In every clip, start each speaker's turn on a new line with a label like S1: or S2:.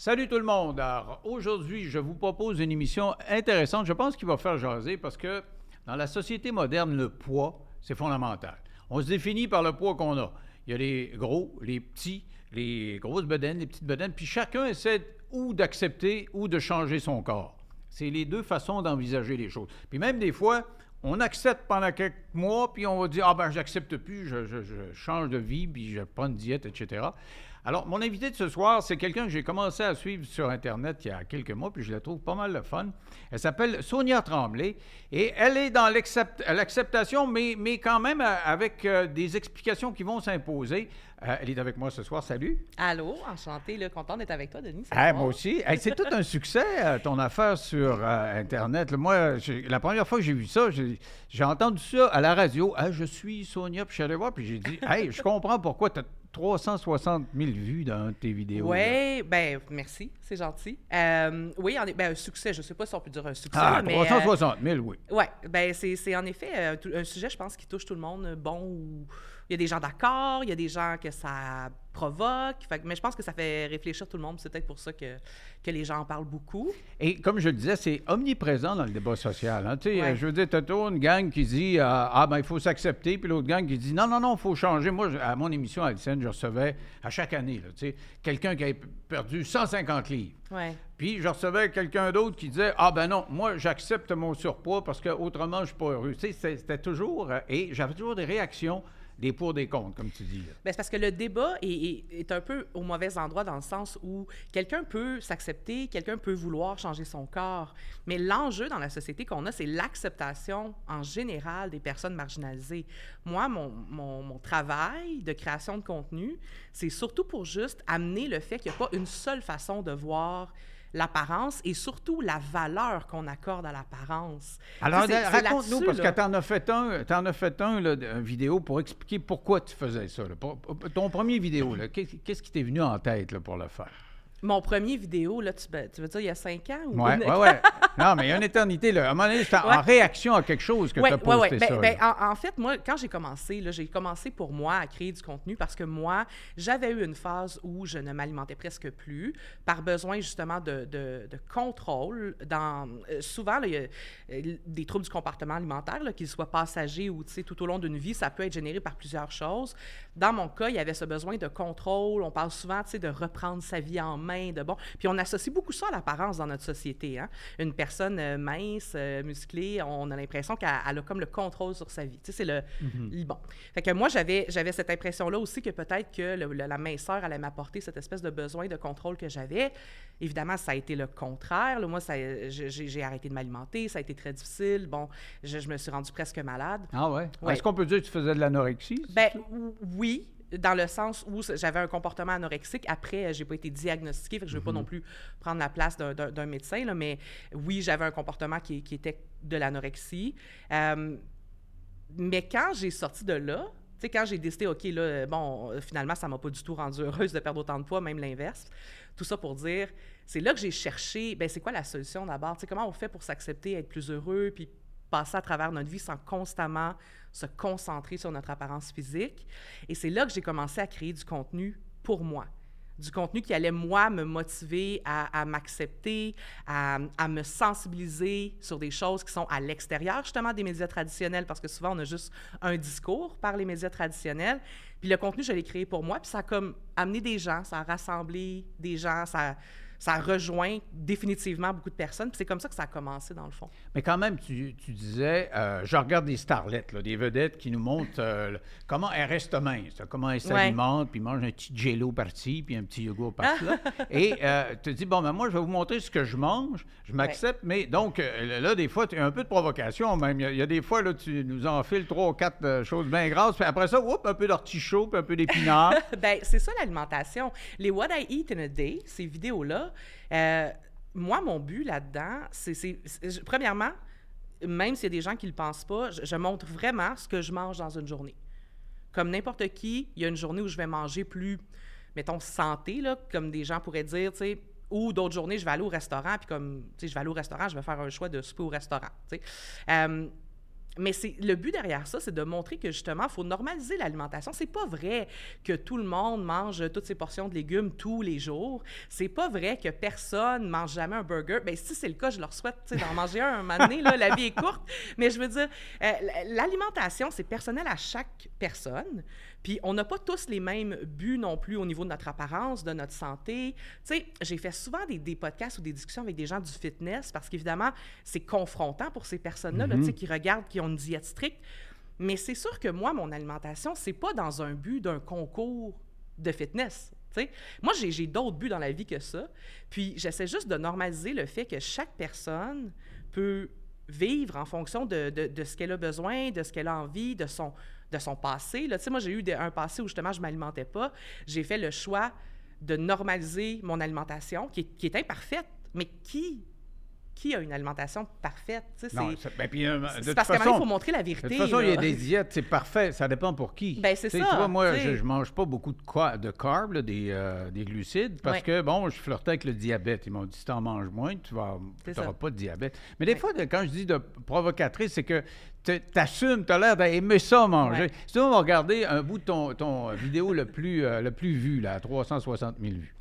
S1: Salut tout le monde. Alors, Aujourd'hui, je vous propose une émission intéressante. Je pense qu'il va faire jaser parce que dans la société moderne, le poids, c'est fondamental. On se définit par le poids qu'on a. Il y a les gros, les petits, les grosses bedaines, les petites bedaines, puis chacun essaie ou d'accepter ou de changer son corps. C'est les deux façons d'envisager les choses. Puis même des fois, on accepte pendant quelques mois, puis on va dire Ah ben, j'accepte plus, je, je change de vie, puis je prends une diète, etc. Alors, mon invité de ce soir, c'est quelqu'un que j'ai commencé à suivre sur Internet il y a quelques mois, puis je la trouve pas mal le fun. Elle s'appelle Sonia Tremblay et elle est dans l'acceptation, mais, mais quand même euh, avec euh, des explications qui vont s'imposer. Euh, elle est avec moi ce soir. Salut.
S2: Allô, enchanté, le content d'être avec toi, Denis. Eh, moi
S1: aussi. c'est tout un succès, ton affaire sur Internet. Moi, la première fois que j'ai vu ça, j'ai entendu ça à la radio. je suis Sonia, puis puis j'ai dit, hey, je comprends pourquoi tu as 360 000 vues dans tes vidéos.
S2: Oui, ben merci, c'est gentil. Euh, oui, ben, un succès, je ne sais pas si on peut dire un succès. Ah, 360 000, euh, oui. Oui, ben, c'est en effet un, euh, un, sujet, je pense, qui touche tout le monde, bon ou il y a des gens d'accord, il y a des gens que ça provoque. mais je pense que ça fait réfléchir tout le monde. C'est peut-être pour ça que, que les gens en parlent beaucoup.
S1: Et comme je le disais, c'est omniprésent dans le débat social. Hein. Je veux dire, toujours une gang qui dit euh, Ah, ben il faut s'accepter, puis l'autre gang qui dit Non, non, non, il faut changer. Moi, à mon émission à scène, je recevais à chaque année quelqu'un qui avait perdu 150 livres. Puis je recevais quelqu'un d'autre qui disait Ah, ben non, moi, j'accepte mon surpoids parce que autrement, je ne suis pas heureux. C'était toujours. Euh, et j'avais toujours des réactions des pour, des contre, comme tu dis.
S2: Ben, c'est parce que le débat est, un peu au mauvais endroit dans le sens où quelqu'un peut s'accepter, quelqu'un peut vouloir changer son corps, mais l'enjeu dans la société qu'on a, c'est l'acceptation en général des personnes marginalisées. Moi, mon, mon travail de création de contenu, c'est surtout pour juste amener le fait qu'il n'y a pas une seule façon de voir l'apparence et surtout la valeur qu'on accorde à l'apparence. Alors, raconte-nous, parce que tu
S1: en as fait un, as fait un, vidéo pour expliquer pourquoi tu faisais ça. ton premier vidéo, qu'est-ce qui t'est venu en tête pour le faire?
S2: Mon premier vidéo, là, tu, ben, tu veux dire, il y a cinq ans? Ou ouais, oui.
S1: Non, mais il y a une éternité, là. À un moment donné, c'était en réaction à quelque chose que tu as posté ben, ça. Ben,
S2: en, fait, moi, quand j'ai commencé, j'ai commencé pour moi à créer du contenu parce que moi, j'avais eu une phase où je ne m'alimentais presque plus par besoin, justement, de, de, contrôle. Dans, euh, souvent, il y a euh, des troubles du comportement alimentaire, qu'ils soient passagers ou, tu sais, tout au long d'une vie, ça peut être généré par plusieurs choses. Dans mon cas, il y avait ce besoin de contrôle. On parle souvent, de reprendre sa vie en main de bon. Puis on associe beaucoup ça à l'apparence dans notre société. Hein. Une personne euh, mince, euh, musclée, on a l'impression qu'elle a comme le contrôle sur sa vie. Tu sais, c'est
S1: mm-hmm. le.
S2: Bon. Fait que moi, j'avais, j'avais cette impression-là aussi que peut-être que la minceur allait m'apporter cette espèce de besoin de contrôle que j'avais. Évidemment, ça a été le contraire. moi, j'ai, arrêté de m'alimenter, ça a été très difficile. Bon, je, me suis rendue presque malade.
S1: Ah ouais? ouais. Est-ce qu'on peut dire que tu faisais de l'anorexie?
S2: Ben oui, dans le sens où j'avais un comportement anorexique. Après, euh, j'ai pas été diagnostiquée, que je veux pas mhm. non plus prendre la place d'un médecin, là, mais oui, j'avais un comportement qui, qui était de l'anorexie. Euh, mais quand j'ai sorti de là, tu sais, quand j'ai décidé, OK, là, bon, finalement, ça m'a pas du tout rendu heureuse de perdre autant de poids, même l'inverse. Tout ça pour dire, c'est là que j'ai cherché, ben c'est quoi la solution d'abord? Tu sais, comment on fait pour s'accepter, être plus heureux, puis passer à travers notre vie sans constamment se concentrer sur notre apparence physique. Et c'est là que j'ai commencé à créer du contenu pour moi du contenu qui allait, moi, me motiver à, m'accepter, à, à, me sensibiliser sur des choses qui sont à l'extérieur, justement, des médias traditionnels, parce que souvent, on a juste un discours par les médias traditionnels. Puis le contenu, je l'ai créé pour moi, puis ça a comme amené des gens, ça a rassemblé des gens, ça a ça rejoint définitivement beaucoup de personnes. C'est comme ça que ça a commencé, dans le fond.
S1: Mais quand même, tu, tu disais, euh, je regarde des starlettes, des vedettes qui nous montrent euh, comment elles restent minces, comment elles s'alimentent, puis mangent un petit jello parti, puis un petit yogourt par-là. et euh, tu te dis, bon, ben moi, je vais vous montrer ce que je mange, je m'accepte, mais donc, là, des fois, tu as un peu de provocation même. Il y, a, des fois, là, tu nous enfiles trois ou quatre choses bien grasses, puis après ça, hop, un peu d'artichaut, puis un peu d'épinards.
S2: ben, c'est ça l'alimentation. Les What I Eat in a Day, ces vidéos-là, euh, moi, mon but là-dedans, c'est, premièrement, même s'il y a des gens qui ne le pensent pas, je, montre vraiment ce que je mange dans une journée. Comme n'importe qui, il y a une journée où je vais manger plus, mettons, santé, là, comme des gens pourraient dire, tu sais, ou d'autres journées, je vais aller au restaurant, puis comme, tu sais, je vais aller au restaurant, je vais faire un choix de souper au restaurant, tu sais. Euh, mais c'est le but derrière ça, c'est de montrer que justement, il faut normaliser l'alimentation. C'est pas vrai que tout le monde mange toutes ses portions de légumes tous les jours. C'est pas vrai que personne mange jamais un burger. Ben si c'est le cas, je leur souhaite d'en manger un un moment la vie est courte. Mais je veux dire, euh, l'alimentation, c'est personnel à chaque personne. Puis on n'a pas tous les mêmes buts non plus au niveau de notre apparence, de notre santé. Tu sais, j'ai fait souvent des, podcasts ou des discussions avec des gens du fitness parce qu'évidemment, c'est confrontant pour ces personnes-là, tu sais, mm-hmm. qui regardent, qui ont une diète stricte. Mais c'est sûr que moi, mon alimentation, c'est pas dans un but d'un concours de fitness. tu sais. Moi, j'ai d'autres buts dans la vie que ça. Puis j'essaie juste de normaliser le fait que chaque personne peut vivre en fonction de ce qu'elle a besoin, de ce qu'elle a envie, de son, de son passé. Là. Tu sais, moi, j'ai eu un passé où justement, je m'alimentais pas. J'ai fait le choix de normaliser mon alimentation, qui est, qui est imparfaite, mais qui qui a une alimentation parfaite? C'est parce
S1: qu'il il faut montrer la vérité. De toute façon, il y a des diètes, c'est parfait, ça dépend pour qui. Ben, c'est ça. Tu moi, je ne mange pas beaucoup de, de carbs, euh, des, glucides, parce que, bon, je flirtais avec le diabète. Ils m'ont dit, si tu en manges moins, tu n'auras pas de diabète. Mais des fois, quand je dis de provocatrice, c'est que tu assumes, tu as l'air d'aimer ça manger. tu Sinon, on va regarder un bout de ton, vidéo le plus, euh, le plus vu, là, à 360 000 vues.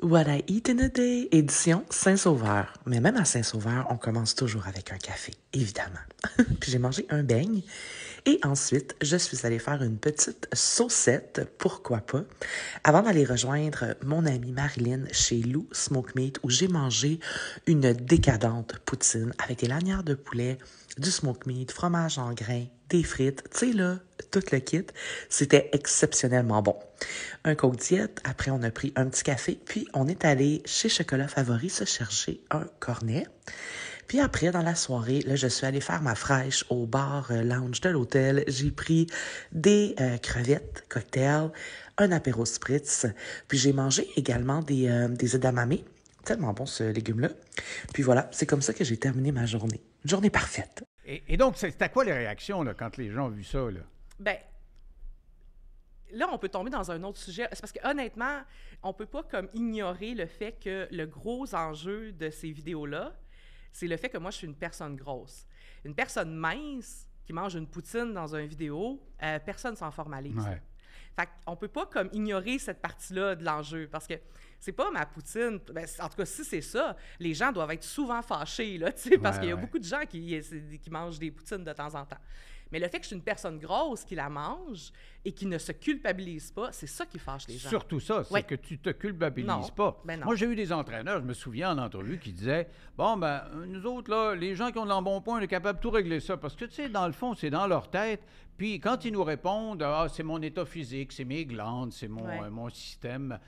S2: What I Eat in a Day, édition Saint-Sauveur. Mais même à Saint-Sauveur, on commence toujours avec un café, évidemment. Puis j'ai mangé un beigne. Et ensuite, je suis allée faire une petite saucette, pourquoi pas, avant d'aller rejoindre mon amie Marilyn chez Lou Smoke Meat, où j'ai mangé une décadente poutine avec des lanières de poulet, du smoke meat, fromage en grains, des frites. Tu sais là, tout le kit. C'était exceptionnellement bon. Un coke après on a pris un petit café, puis on est allé chez Chocolat Favori se chercher un cornet. Puis après, dans la soirée, là, je suis allée faire ma fraîche au bar euh, lounge de l'hôtel. J'ai pris des euh, crevettes, cocktails, un apéro spritz. Puis j'ai mangé également des, euh, des edamame.
S1: Tellement bon ce légume-là. Puis voilà, c'est comme ça que j'ai terminé ma journée. journée parfaite. Et, et donc, c'était quoi les réactions là, quand les gens ont vu ça? Là? Ben,
S2: là, on peut tomber dans un autre sujet. C'est parce que honnêtement, on peut pas comme ignorer le fait que le gros enjeu de ces vidéos-là, c'est le fait que moi, je suis une personne grosse. Une personne mince qui mange une poutine dans une vidéo, euh, personne s'en formalise. Ouais. Fait qu'on peut pas comme ignorer cette partie-là de l'enjeu parce que c'est pas ma poutine. Ben, en tout cas, si c'est ça, les gens doivent être souvent fâchés, là, parce qu'il y a beaucoup de gens qui, qui mangent des poutines de temps en temps. Mais le fait que je suis une personne grosse qui la mange et qui ne se culpabilise pas, c'est ça qui fâche les gens. Surtout ça, c'est que
S1: tu ne te culpabilises pas. Ben Moi, j'ai eu des entraîneurs, je me souviens en entrevue, qui disaient Bon, ben, nous autres, les gens qui ont de l'embonpoint, on est capable de tout régler ça. Parce que, tu sais, dans le fond, c'est dans leur tête. Puis quand ils nous répondent Ah, c'est mon état physique, c'est mes glandes, c'est mon, système,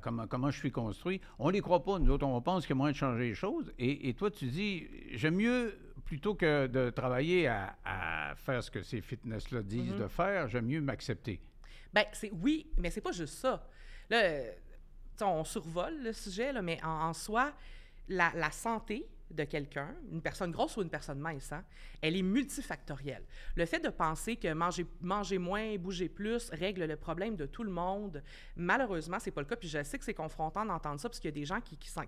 S1: comment, comment je suis construit, on ne les croit pas, nous autres. On pense qu'il y a moyen de changer les choses. Et, et toi, tu dis J'aime mieux plutôt que de travailler à, faire ce que ces fitness-là disent mhm. de faire, j'aime mieux m'accepter.
S2: Ben, c'est oui, mais c'est pas juste ça. Là, euh, on survole le sujet, là, mais en, soi, la, santé, de quelqu'un, une personne grosse ou une personne mince, hein, elle est multifactorielle. Le fait de penser que manger, manger moins, bouger plus règle le problème de tout le monde, malheureusement, c'est pas le cas. Puis je sais que c'est confrontant d'entendre ça parce qu'il y a des gens qui, s'en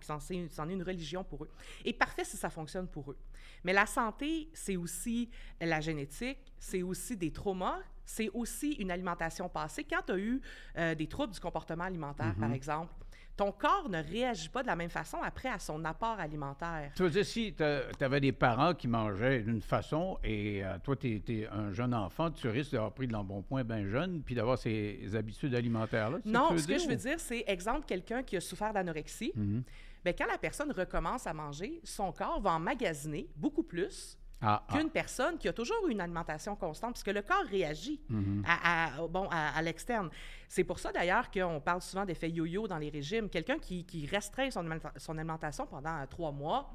S2: est une religion pour eux. Et parfait si ça fonctionne pour eux. Mais la santé, c'est aussi la génétique, c'est aussi des traumas c'est aussi une alimentation passée. Quand tu as eu euh, des troubles du comportement alimentaire, par mm-hmm. exemple, ton corps ne réagit pas de la même façon après à son apport alimentaire.
S1: Tu veux dire, si tu avais des parents qui mangeaient d'une façon et euh, toi, tu étais un jeune enfant, tu risques d'avoir pris de l'embonpoint bien jeune puis d'avoir ces habitudes alimentaires-là? Non, ce que, je veux
S2: dire, c'est, exemple, quelqu'un qui a souffert d'anorexie. mais mm-hmm. ben, quand la personne recommence à manger, son corps va en magasiner beaucoup plus ah, ah. qu'une personne qui a toujours une alimentation constante, puisque le corps réagit mm-hmm. à, bon, à, l'externe. C'est pour ça d'ailleurs qu'on parle souvent d'effet yo-yo dans les régimes. Quelqu'un qui, qui, restreint son, son alimentation pendant trois mois,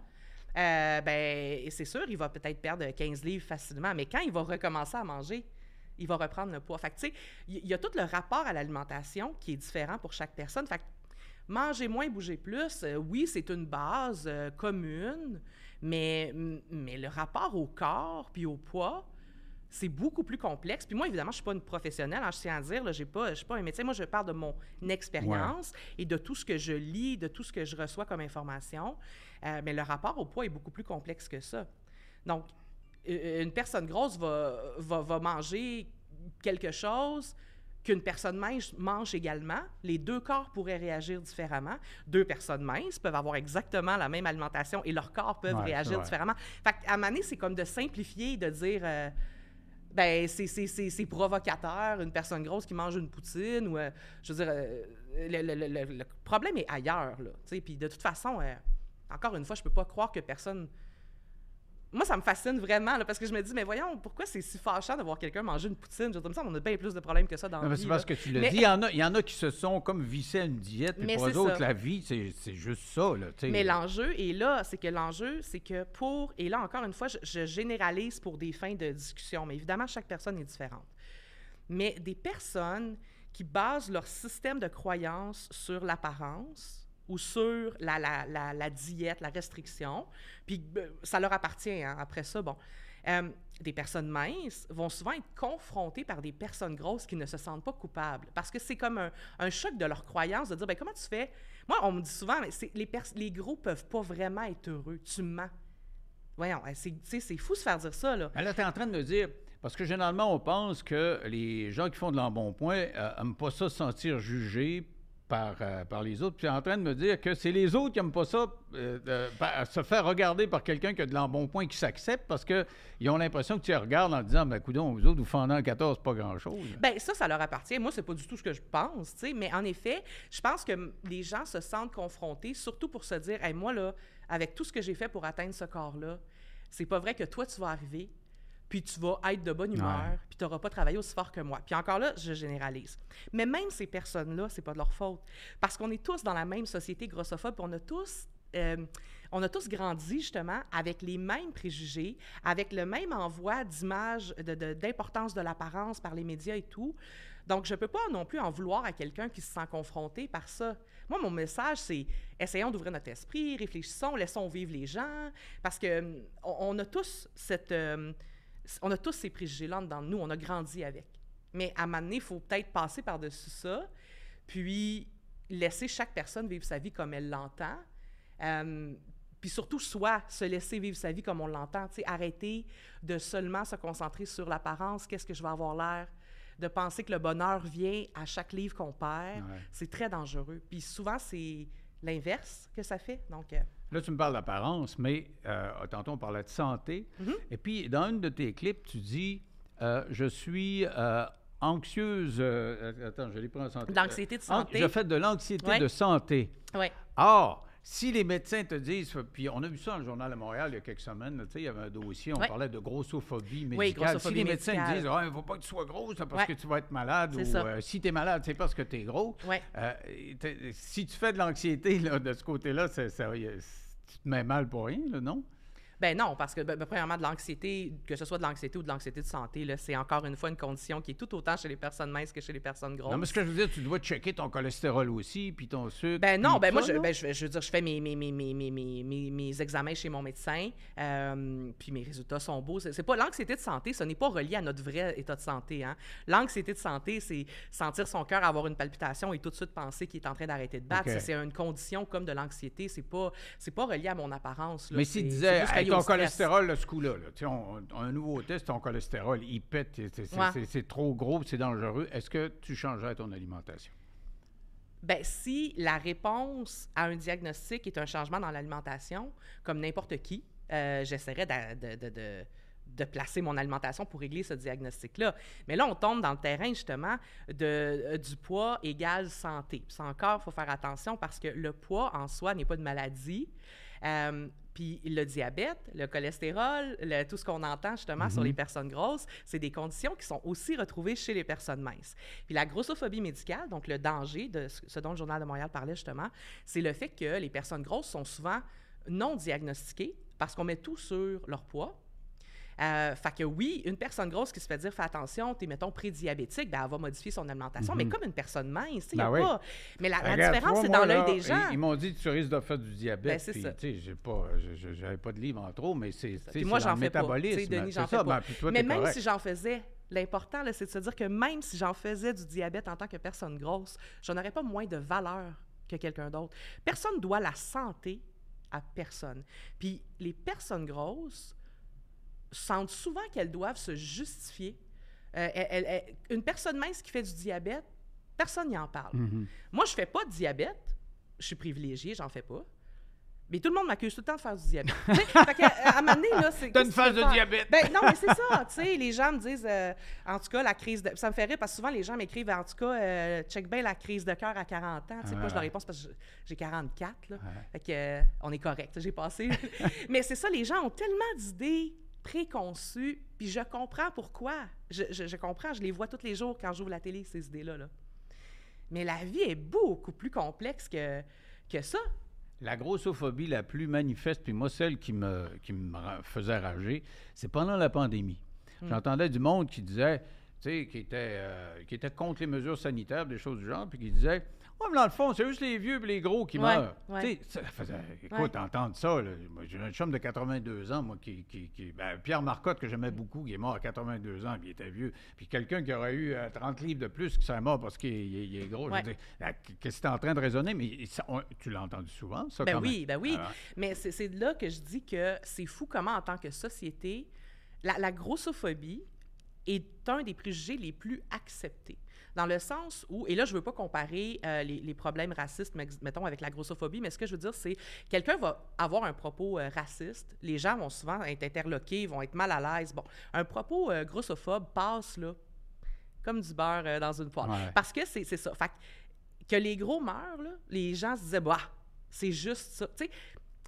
S2: euh, ben, c'est sûr, il va peut-être perdre 15 livres facilement, mais quand il va recommencer à manger, il va reprendre le poids. Fait tu sais, il y, a tout le rapport à l'alimentation qui est différent pour chaque personne. Fait manger moins, bouger plus, euh, oui, c'est une base euh, commune, mais, mais le rapport au corps puis au poids, c'est beaucoup plus complexe. Puis moi, évidemment, je suis pas une professionnelle, hein, je tiens à dire, là, j'ai pas, je suis pas un médecin. Moi, je parle de mon expérience et de tout ce que je lis, de tout ce que je reçois comme information. Euh, mais le rapport au poids est beaucoup plus complexe que ça. Donc, une personne grosse va, va manger quelque chose qu'une personne mince mange également, les deux corps pourraient réagir différemment. Deux personnes minces peuvent avoir exactement la même alimentation et leurs corps peuvent réagir différemment. Fait à Mané, c'est comme de simplifier, de dire. Euh, ben c'est provocateur, une personne grosse qui mange une poutine ou, euh, je veux dire, euh, le, problème est ailleurs, là, puis de toute façon, encore une fois, je peux pas croire que personne moi, ça me fascine vraiment, parce que je me dis, mais voyons, pourquoi c'est si fâchant de voir quelqu'un manger une poutine? Je me ça, on a bien plus de problèmes que ça dans la vie. C'est parce que tu le dis, il y, en
S1: a, il y en a qui se sont comme vissés à une diète, pour eux autres, la vie, c'est juste ça. Là, mais
S2: l'enjeu et là, c'est que l'enjeu, c'est que pour, et là encore une fois, je, je généralise pour des fins de discussion, mais évidemment, chaque personne est différente. Mais des personnes qui basent leur système de croyance sur l'apparence, ou sur la, la, diète, la restriction, puis ben, ça leur appartient hein, après ça, bon. Euh, des personnes minces vont souvent être confrontées par des personnes grosses qui ne se sentent pas coupables parce que c'est comme un, choc de leur croyance de dire ben, comment tu fais moi on me dit souvent mais les les gros peuvent pas vraiment être heureux tu mens
S1: voyons hein, c'est fou se faire dire ça là alors ben, t'es en train de me dire parce que généralement on pense que les gens qui font de l'embonpoint n'aiment euh, pas ça se sentir jugés par, euh, par les autres. Puis tu es en train de me dire que c'est les autres qui n'aiment pas ça, de, euh, euh, se faire regarder par quelqu'un qui a de l'embonpoint, qui s'accepte, parce qu'ils ont l'impression que tu les regardes en disant, ben, coudons, vous autres, vous fendez un 14, pas grand-chose.
S2: Bien, ça, ça leur appartient. Moi, c'est pas du tout ce que je pense, tu sais. Mais en effet, je pense que les gens se sentent confrontés, surtout pour se dire, hey, moi, là, avec tout ce que j'ai fait pour atteindre ce corps-là, c'est pas vrai que toi, tu vas arriver puis tu vas être de bonne humeur, puis tu n'auras pas travaillé aussi fort que moi. Puis encore là, je généralise. Mais même ces personnes-là, c'est pas de leur faute. Parce qu'on est tous dans la même société grossophobe, on a tous euh, on a tous grandi justement avec les mêmes préjugés, avec le même envoi d'images, d'importance de, de l'apparence par les médias et tout. Donc, je ne peux pas non plus en vouloir à quelqu'un qui se sent confronté par ça. Moi, mon message, c'est essayons d'ouvrir notre esprit, réfléchissons, laissons vivre les gens, parce que euh, on, a tous cette... Euh, on a tous ces préjugés-là dans nous, on a grandi avec. Mais à un moment donné, il faut peut-être passer par-dessus ça, puis laisser chaque personne vivre sa vie comme elle l'entend. Euh, puis surtout, soit se laisser vivre sa vie comme on l'entend, arrêter de seulement se concentrer sur l'apparence, qu'est-ce que je vais avoir l'air, de penser que le bonheur vient à chaque livre qu'on perd, c'est très dangereux. Puis souvent, c'est l'inverse que ça fait. Donc, euh,
S1: Là, tu me parles d'apparence, mais euh, tantôt, on parlait de santé. Mhm. Et puis, dans une de tes clips, tu dis euh, Je suis anxieuse. attends, je l'ai pris en santé. L'anxiété de santé. je fais de l'anxiété de santé. Oui. Or, ah! Si les médecins te disent, puis on a vu ça dans le journal de Montréal il y a quelques semaines, il y avait un dossier, on parlait de grossophobie médicale. si les médecins te disent, il ah, ne faut pas que tu sois gros, parce que tu vas être malade, ou euh, si tu es malade, c'est parce que tu es gros. Euh, si tu fais de l'anxiété de ce côté-là, tu te mets mal pour rien, non?
S2: Ben non, parce que, ben, ben, premièrement, de l'anxiété, que ce soit de l'anxiété ou de l'anxiété de santé, c'est encore une fois une condition qui est tout autant chez les personnes minces que chez les personnes grosses. Non, mais ce
S1: que je veux dire, tu dois checker ton cholestérol aussi, puis ton sucre. Ben non, ben moi, ben, je, veux dire, je fais
S2: mes, mes, examens chez mon médecin, euh, puis mes résultats sont beaux. C'est, pas l'anxiété de santé, ce n'est pas relié à notre vrai état de santé. Hein. L'anxiété de santé, c'est sentir son cœur avoir une palpitation et tout de suite penser qu'il est en train d'arrêter de battre. C'est une condition comme de l'anxiété. C'est pas, pas relié à mon apparence ton cholestérol,
S1: le ce coup-là, un nouveau test, ton cholestérol, il pète, c'est trop gros, c'est dangereux. Est-ce que tu changerais ton alimentation?
S2: Bien, si la réponse à un diagnostic est un changement dans l'alimentation, comme n'importe qui, euh, j'essaierais de, placer mon alimentation pour régler ce diagnostic-là. Mais là, on tombe dans le terrain, justement, de, euh, du poids égale santé. ça encore, il faut faire attention parce que le poids en soi n'est pas de maladie. Euh, puis le diabète, le cholestérol, tout ce qu'on entend justement sur mhm. les personnes grosses, c'est des conditions qui sont aussi retrouvées chez les personnes minces. Puis la grossophobie médicale, donc le danger de ce dont le Journal de Montréal parlait justement, c'est le fait que les personnes grosses sont souvent non diagnostiquées parce qu'on met tout sur leur poids, euh, fait que oui, une personne grosse qui se fait dire fais attention, es, mettons prédiabétique, ben, elle va modifier son alimentation, mais mhm. comme une personne mince, tu sais, a ben pas. Mais la, différence, c'est dans l'œil des gens. Ils,
S1: m'ont dit tu risques de faire du diabète. Ben, c'est J'ai pas, j'avais pas de livre en trop, mais c'est. Moi, j'en fais pas. Denis, j'en fais pas. Ben, mais même si j'en
S2: faisais, L'important, c'est de se dire que même si j'en faisais du diabète en tant que personne grosse, je n'aurais pas moins de valeur que quelqu'un d'autre. Personne ne doit la santé à personne. Puis les personnes grosses sentent souvent qu'elles doivent se justifier. Euh, elle, une personne mince qui fait du diabète, personne n'y en parle. Mm-hmm. Moi, je fais pas de diabète. Je suis privilégiée, j'en fais pas. Mais tout le monde m'accuse tout le temps de faire du diabète. à, euh, à un c'est. T'as une phase de diabète. Ben, non, mais c'est ça. Tu sais, les gens me disent, euh, en tout cas, la crise Ça me fait rire parce que souvent, les gens m'écrivent, en tout cas, check bien la crise de cœur à 40 ans. moi, je leur réponds parce que j'ai 44. que, on est correct. J'ai passé. mais c'est ça, les gens ont tellement d'idées préconçues, puis je comprends pourquoi. Je, comprends, je les vois tous les jours quand j'ouvre la télé, ces idées-là. Là. Mais la vie est beaucoup plus complexe que, que ça.
S1: La grossophobie la plus manifeste, puis moi, celle qui me, qui me faisait rager, c'est pendant la pandémie. Hmm. J'entendais du monde qui disait, tu sais, qui était, euh, qui était contre les mesures sanitaires, des choses du genre, puis qui disait moi, mais dans le fond, c'est juste les vieux et les gros qui meurent. écoute, entendre ça, j'ai un chum de 82 ans, moi, qui. Ben, Pierre Marcotte, que j'aimais beaucoup, qui est mort à 82 ans, puis il était vieux. Puis quelqu'un qui aurait eu 30 euh, livres de plus, qui serait mort parce qu'il est, gros. qu'est-ce que tu en train de raisonner? Mais tu l'as entendu souvent, ça, ben oui, Ben oui,
S2: Mais c'est là que je dis que c'est fou comment, en tant que société, la, la grossophobie est un des préjugés les plus acceptés dans le sens où, et là, je ne veux pas comparer euh, les, problèmes racistes, mettons, avec la grossophobie, mais ce que je veux dire, c'est quelqu'un va avoir un propos euh, raciste, les gens vont souvent être interloqués, vont être mal à l'aise. Bon, un propos euh, grossophobe passe, là, comme du beurre dans une poêle. Parce que c'est ça. Fait que les gros meurent, là, les gens se disaient, bah, c'est juste ça. Tu sais,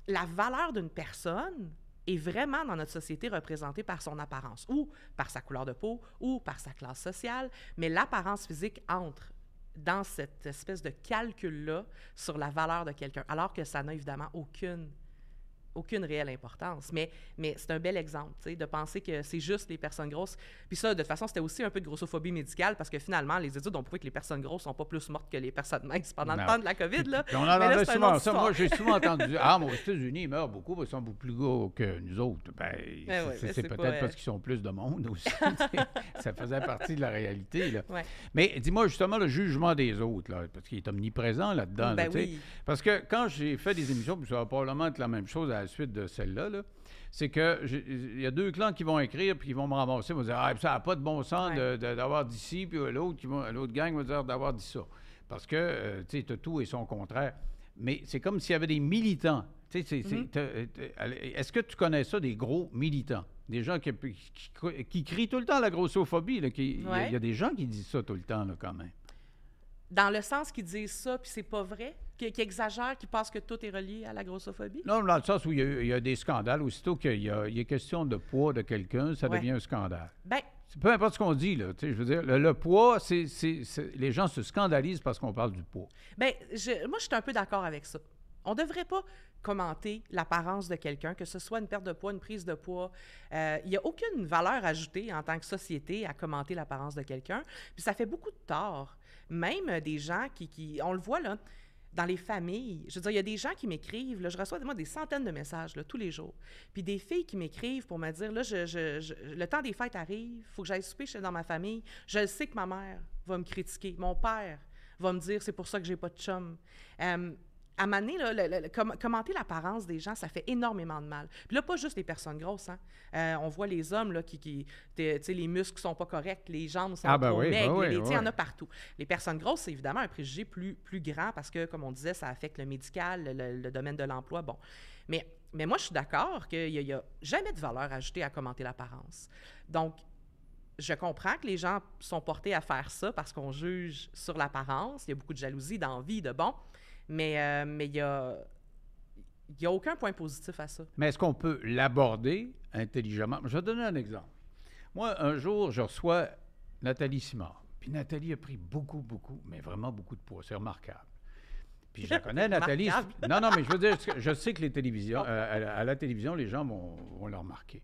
S2: la valeur d'une personne, est vraiment dans notre société représentée par son apparence, ou par sa couleur de peau, ou par sa classe sociale, mais l'apparence physique entre dans cette espèce de calcul-là sur la valeur de quelqu'un, alors que ça n'a évidemment aucune aucune réelle importance. Mais, mais c'est un bel exemple, de penser que c'est juste les personnes grosses. Puis ça, de toute façon, c'était aussi un peu de grossophobie médicale parce que finalement, les études ont prouvé que les personnes grosses sont pas plus mortes que les personnes minces pendant le temps de la COVID. Là. on en souvent ça. Moi, j'ai souvent entendu Ah,
S1: mais aux États-Unis, ils meurent beaucoup, ils sont beaucoup plus gros que nous autres. Ben, eh c'est peut-être euh, parce qu'ils sont plus de monde aussi. ça faisait partie de la réalité. Mais dis-moi justement le jugement des autres, là, parce qu'il est omniprésent là-dedans. Ben parce que quand j'ai fait des émissions, puis ça va probablement être la même chose suite de celle-là, c'est qu'il y a deux clans qui vont écrire puis qui vont me ramasser, vont dire ah, ça n'a pas de bon sens d'avoir dit ci, puis l'autre gang va dire d'avoir dit ça. Parce que, euh, tu sais, tout et son contraire. Mais c'est comme s'il y avait des militants. Mm-hmm. Euh, est-ce que tu connais ça, des gros militants? Des gens qui, qui, crient tout le temps la grossophobie. Il y, a des gens qui disent ça tout le temps, quand même
S2: dans le sens qu'ils disent ça, puis c'est pas vrai, qu'ils qui exagèrent, qu'ils pensent que tout est relié à la
S1: grossophobie? Non, dans le sens où il y a, des scandales, aussitôt qu'il y, a question de poids de quelqu'un, ça devient un scandale. Ben, peu importe ce qu'on dit, là, je veux dire, le, poids, c'est, les gens se scandalisent parce qu'on parle du poids.
S2: Bien, moi, je suis un peu d'accord avec ça. On ne devrait pas commenter l'apparence de quelqu'un, que ce soit une perte de poids, une prise de poids. Euh, il n'y a aucune valeur ajoutée en tant que société à commenter l'apparence de quelqu'un. Puis ça fait beaucoup de tort même euh, des gens qui, on le voit là, dans les familles. Je veux dire, il y a des gens qui m'écrivent, je reçois moi, des centaines de messages tous les jours. Puis des filles qui m'écrivent pour me dire, là, le temps des fêtes arrive, il faut que j'aille souper chez, dans ma famille. Je sais que ma mère va me critiquer, mon père va me dire, c'est pour ça que j'ai pas de chum. Euh, à maner, commenter l'apparence des gens, ça fait énormément de mal. Puis là, pas juste les personnes grosses. Hein. Euh, on voit les hommes là, qui, qui les muscles sont pas corrects, les jambes sont ah, ben trop maigres, il y en a partout. Les personnes grosses, c'est évidemment un préjugé plus, grand parce que, comme on disait, ça affecte le médical, le, domaine de l'emploi. Bon, mais mais moi, je suis d'accord qu'il n'y a, jamais de valeur ajoutée à commenter l'apparence. Donc, je comprends que les gens sont portés à faire ça parce qu'on juge sur l'apparence. Il y a beaucoup de jalousie, d'envie, de bon. Mais euh, mais il a n'y a aucun point positif à ça.
S1: Mais est-ce qu'on peut l'aborder intelligemment? Je vais donner un exemple. Moi, un jour, je reçois Nathalie Simard. Puis Nathalie a pris beaucoup, beaucoup, mais vraiment beaucoup de poids. C'est remarquable. Puis je connais Nathalie. non, non, mais je veux dire, je sais que les télévisions, euh, à, la télévision, les gens vont, vont la remarquer.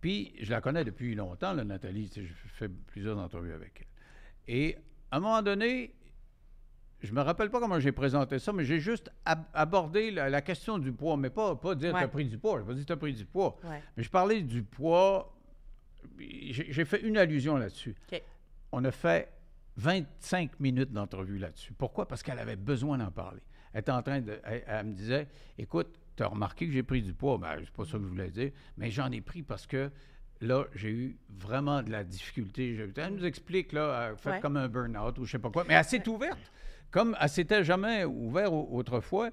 S1: Puis je la connais depuis longtemps, là, Nathalie. Je fais plusieurs entrevues avec elle. Et à un moment donné, je me rappelle pas comment j'ai présenté ça, mais j'ai juste abordé la, question du poids, mais pas, pas dire t'as tu as pris du poids. Je n'ai pas dit tu as pris du poids. Mais je parlais du poids. J'ai fait une allusion là-dessus. On a fait 25 minutes d'entrevue là-dessus. Pourquoi? Parce qu'elle avait besoin d'en parler. Elle était en train de. Elle, me disait Écoute, tu as remarqué que j'ai pris du poids. Ben, c'est pas ça que je voulais dire, mais j'en ai pris parce que là, j'ai eu vraiment de la difficulté. Elle nous explique, là, fait comme un burn-out ou je ne sais pas quoi, mais assez ouverte comme elle s'était jamais ouverte autrefois.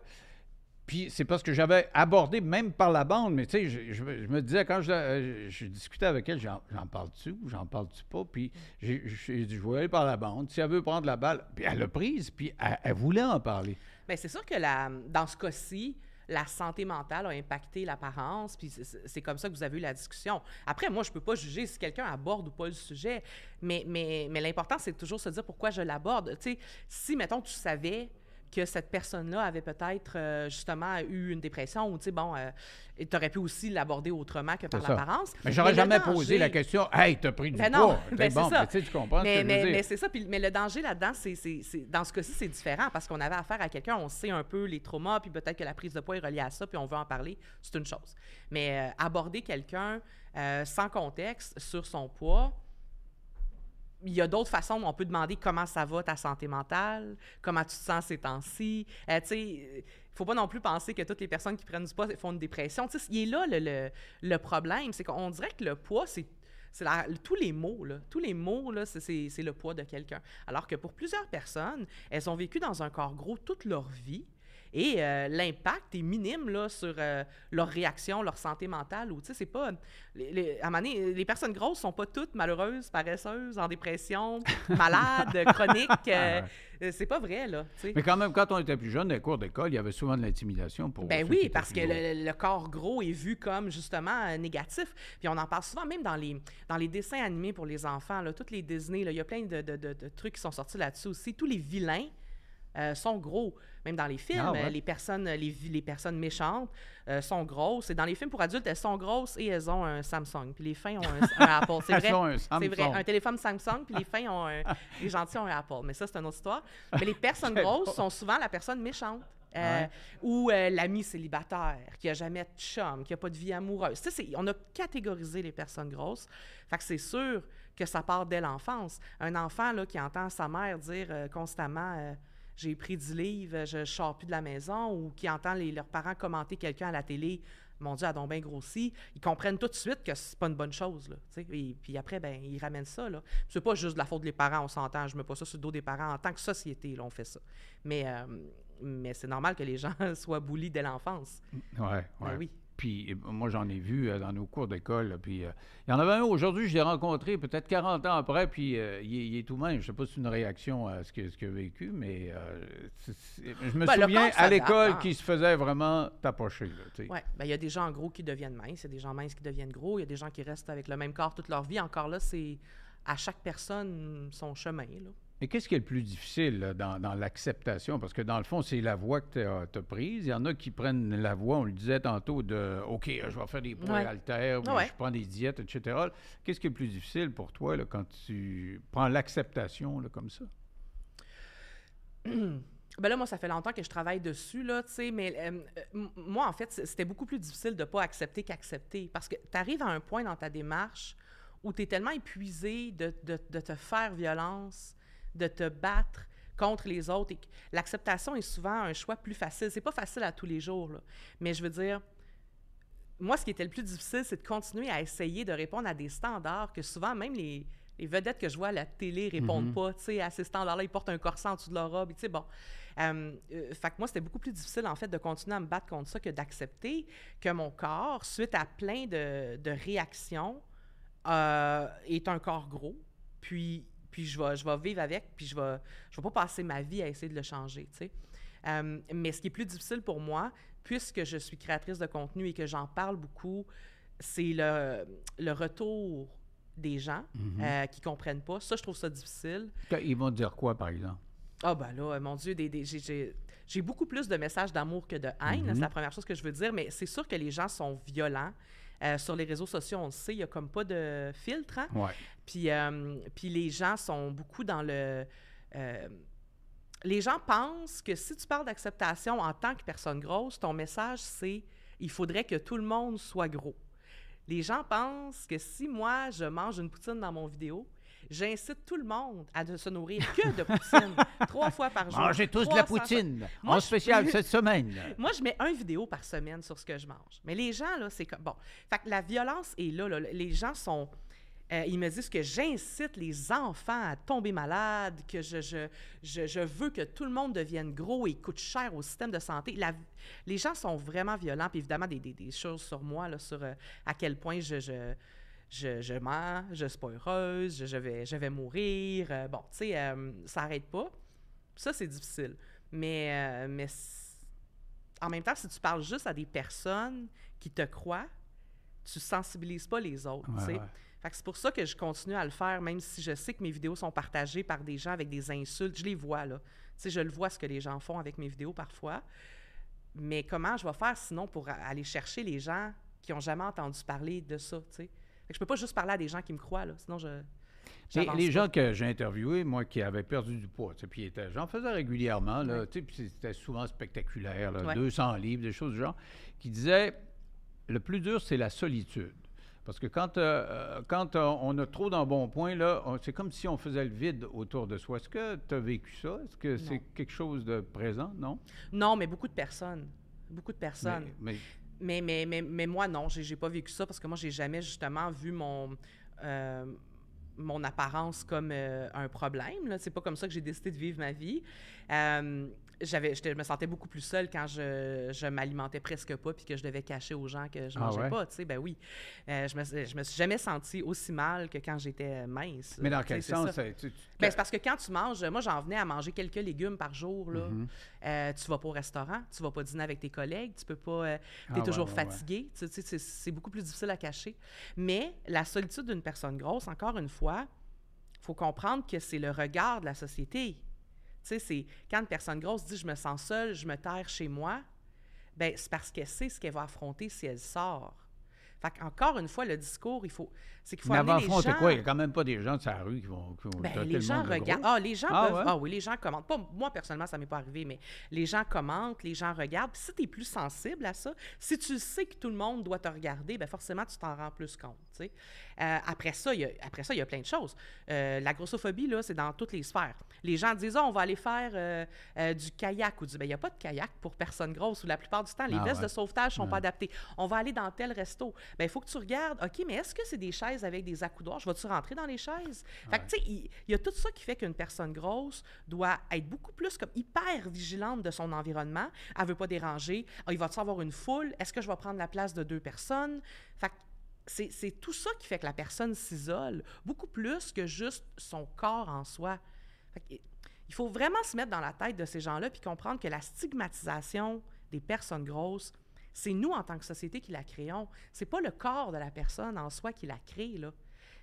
S1: Puis c'est parce que j'avais abordé même par la bande, mais tu sais, je, me disais quand je, euh, discutais avec elle, j'en parle-tu ou j'en parle-tu pas? Puis j'ai dit, je vais aller par la bande. Si elle veut prendre la balle, puis elle l'a prise, puis elle, voulait en parler. Bien, c'est sûr que la, dans ce cas-ci,
S2: la santé mentale a impacté l'apparence, puis c'est comme ça que vous avez eu la discussion. Après, moi, je peux pas juger si quelqu'un aborde ou pas le sujet, mais, mais, mais l'important, c'est toujours se dire pourquoi je l'aborde. Tu sais, si, mettons, tu savais que cette personne-là avait peut-être euh, justement eu une dépression ou, tu sais, bon, euh, tu aurais pu aussi l'aborder autrement que par l'apparence. Mais j'aurais jamais posé la question
S1: Hey, t'as pris du ben poids. Ben ça. tu comprends que mais
S2: c'est ça. mais le danger là-dedans, c'est, dans ce cas-ci, c'est différent parce qu'on avait affaire à quelqu'un, on sait un peu les traumas, puis peut-être que la prise de poids est reliée à ça, puis on veut en parler, c'est une chose. Mais euh, aborder quelqu'un sans contexte sur son poids, il y a d'autres façons où on peut demander comment ça va ta santé mentale, comment tu te sens ces temps-ci. Euh, tu faut pas non plus penser que toutes les personnes qui prennent du poids font une dépression. Tu il est là le, le, problème, c'est qu'on dirait que le poids, c'est c'est tous les mots, là, tous les mots, là, c'est, le poids de quelqu'un. Alors que pour plusieurs personnes, elles ont vécu dans un corps gros toute leur vie, et euh, l'impact est minime là, sur euh, leur réaction, leur santé mentale. Ou, c'est pas, les, à un moment donné, les personnes grosses ne sont pas toutes malheureuses, paresseuses, en dépression, malades, chroniques. Ce euh, ah, c'est pas vrai, là. Mais quand
S1: même, quand on était plus jeune, dans les cours d'école, il y avait souvent de l'intimidation pour. Ben
S2: oui, parce que le, corps gros est vu comme justement négatif. Puis on en parle souvent, même dans les, dans les dessins animés pour les enfants, là, toutes les Disney, il y a plein de, trucs qui sont sortis là-dessus aussi. Tous les vilains sont gros. Même dans les films, ah, euh, les, personnes, euh, les, les personnes méchantes euh, sont grosses. Et dans les films pour adultes, elles sont grosses et elles ont un Samsung. Puis les fins ont un, Apple. C'est vrai. vrai. Un téléphone Samsung, puis les fins ont un. Les gentils ont un Apple. Mais ça, c'est une autre histoire. Mais les personnes grosses sont souvent la personne méchante. ou l'ami célibataire qui a jamais de chum, qui a pas de vie amoureuse. Tu sais, on a catégorisé les personnes grosses. Fait que c'est sûr que ça part dès l'enfance. Un enfant là, qui entend sa mère dire constamment j'ai pris du livre, je ne sors plus de la maison, ou qui entend les, leurs parents commenter quelqu'un à la télé, mon Dieu, a donc bien grossi, ils comprennent tout de suite que c'est pas une bonne chose. Là, et, puis après, ben, ils ramènent ça. Ce C'est pas juste de la faute des parents, on s'entend, je mets pas ça sur le dos des parents. En tant que société, là, on fait ça. Mais, euh, mais c'est normal que les gens soient boulis dès l'enfance.
S1: Ouais, ouais. Ben oui. Puis ben, moi, j'en ai vu euh, dans nos cours d'école. Puis euh, il y en avait un aujourd'hui, je l'ai rencontré peut-être 40 ans après, puis euh, il, est tout même. Je ne sais pas si c'est une réaction à ce qu'il ce a vécu, mais je me ben, souviens à l'école hein. qui se faisait vraiment tapocher. Oui,
S2: ben, il y a des gens gros qui deviennent minces, il y a des gens minces qui deviennent gros, il y a des gens qui restent avec le même corps toute leur vie. Encore là, c'est à chaque personne son chemin.
S1: Mais qu'est-ce qui est le plus difficile dans, l'acceptation? Parce que dans le fond, c'est la voie que tu as, prise. Il y en a qui prennent la voie, on le disait tantôt, de OK, je vais faire des points ouais. je prends des diètes, etc. Qu'est-ce qui est le plus difficile pour toi quand tu prends l'acceptation comme ça?
S2: Ben là, moi, ça fait longtemps que je travaille dessus, là, tu sais, mais euh, moi, en fait, c'était beaucoup plus difficile de ne pas accepter qu'accepter. Parce que tu arrives à un point dans ta démarche où tu es tellement épuisé de, te faire violence, de te battre contre les autres. L'acceptation est souvent un choix plus facile. C'est pas facile à tous les jours, mais je veux dire, moi, ce qui était le plus difficile, c'est de continuer à essayer de répondre à des standards que souvent même les, vedettes que je vois à la télé répondent mhm. pas, tu sais, à ces standards-là, ils portent un corset en dessous de leur robe, tu sais, bon. Euh, fait que moi, c'était beaucoup plus difficile, en fait, de continuer à me battre contre ça que d'accepter que mon corps, suite à plein de, réactions, euh, est un corps gros, puis puis je vais, je vais vivre avec, puis je vais, je vais pas passer ma vie à essayer de le changer, tu sais. Euh, mais ce qui est plus difficile pour moi, puisque je suis créatrice de contenu et que j'en parle beaucoup, c'est le, le retour des gens qui mhm. euh, ne qui comprennent pas. Ça, je trouve ça difficile.
S1: Ils vont dire quoi, par exemple?
S2: Ah ben là, euh, mon Dieu, j'ai beaucoup plus de messages d'amour que de haine. Mhm. C'est la première chose que je veux dire, mais c'est sûr que les gens sont violents. Euh, sur les réseaux sociaux, on le sait, il n'y a comme pas de filtre. Hein. Puis, euh, puis les gens sont beaucoup dans le. Euh, les gens pensent que si tu parles d'acceptation en tant que personne grosse, ton message, c'est il faudrait que tout le monde soit gros. Les gens pensent que si moi, je mange une poutine dans mon vidéo, J'incite tout le monde à ne se nourrir que de poutine, trois fois par jour. Mangez tous de la poutine, en spécial cette semaine. Moi, je mets un vidéo par semaine sur ce que je mange. Mais les gens, là, c'est comme... Bon, fait que la violence est là, Les gens sont... Euh, ils me disent que j'incite les enfants à tomber malades, que je, je, veux que tout le monde devienne gros et coûte cher au système de santé. les gens sont vraiment violents. Puis évidemment, des, des, choses sur moi, là, sur euh, à quel point je, je, mens, je suis pas heureuse, je, vais, je vais mourir. Euh, bon, tu sais, euh, ça n'arrête pas. Ça, c'est difficile. Mais, euh, mais en même temps, si tu parles juste à des personnes qui te croient, tu sensibilises pas les autres. c'est pour ça que je continue à le faire, même si je sais que mes vidéos sont partagées par des gens avec des insultes. Je les vois, là. Tu sais, je le vois ce que les gens font avec mes vidéos parfois. Mais comment je vais faire sinon pour aller chercher les gens qui n'ont jamais entendu parler de ça, tu sais? que je peux pas juste parler à des gens qui me croient, sinon je.
S1: Les, les gens que j'ai interviewés, moi, qui avaient perdu du poids, puis j'en faisais régulièrement, là, c'était souvent spectaculaire, 200 livres, des choses du genre, qui disaient le plus dur, c'est la solitude. Parce que quand, euh, euh, quand on a trop point là, c'est comme si on faisait le vide autour de soi. Est-ce que tu as vécu ça? Est-ce que c'est quelque chose de présent, non?
S2: Non, mais beaucoup de personnes. Beaucoup de personnes. mais mais, mais, mais, moi, non, j'ai pas vécu ça parce que moi, j'ai jamais justement vu mon. Euh, mon apparence comme euh, un problème. C'est pas comme ça que j'ai décidé de vivre ma vie. Euh, j'avais, je me sentais beaucoup plus seule quand je, je m'alimentais presque pas puis que je devais cacher aux gens que je ah mangeais pas. Tu sais, ben oui. Euh, je, me, je me suis jamais sentie aussi mal que quand j'étais mince. Mais dans quel sens? Ben, c'est parce que quand tu manges, moi, j'en venais à manger quelques légumes par jour. Là. ne mm-hmm. euh, tu vas pas au restaurant, tu vas pas dîner avec tes collègues, tu peux pas. Euh, tu es ah toujours fatigué. Tu sais, c'est beaucoup plus difficile à cacher. Mais la solitude d'une personne grosse, encore une fois, faut comprendre que c'est le regard de la société tu sais, c'est quand une personne grosse dit je me sens seule, je me taire chez moi, ben c'est parce qu'elle sait ce qu'elle va affronter si elle sort. Fait encore une fois, le discours, il faut, c'est qu'il faut Mais avant les gens... quoi? Il n'y a
S1: quand même pas des gens de sa rue qui vont... Ben, les gens regardent. Ah, les gens ah, ah, oui,
S2: les gens commentent. Pas, moi, personnellement, ça ne m'est pas arrivé, mais les gens commentent, les gens regardent. Puis si tu es plus sensible à ça, si tu sais que tout le monde doit te regarder, ben forcément, tu t'en rends plus compte. Euh, après, ça, il y a plein de choses. Euh, la grossophobie, là, c'est dans toutes les sphères. Les gens disent, ah, on va aller faire euh, du kayak ou du... Ben, il n'y a pas de kayak pour personnes grosses ou la plupart du temps, les ah, de sauvetage ne sont pas adaptées. On va aller dans tel resto. Ben, il faut que tu regardes, OK, mais est-ce que c'est des chaises avec des accoudoirs? Je vais-tu rentrer dans les chaises? il y, a tout ça qui fait qu'une personne grosse doit être beaucoup plus comme hyper vigilante de son environnement. Elle ne veut pas déranger. Ah, il va-tu avoir une foule? Est-ce que je vais prendre la place de deux personnes? Fait c'est tout ça qui fait que la personne s'isole, beaucoup plus que juste son corps en soi. il faut vraiment se mettre dans la tête de ces gens-là puis comprendre que la stigmatisation des personnes grosses, c'est nous en tant que société qui la créons. C'est pas le corps de la personne en soi qui la crée, là.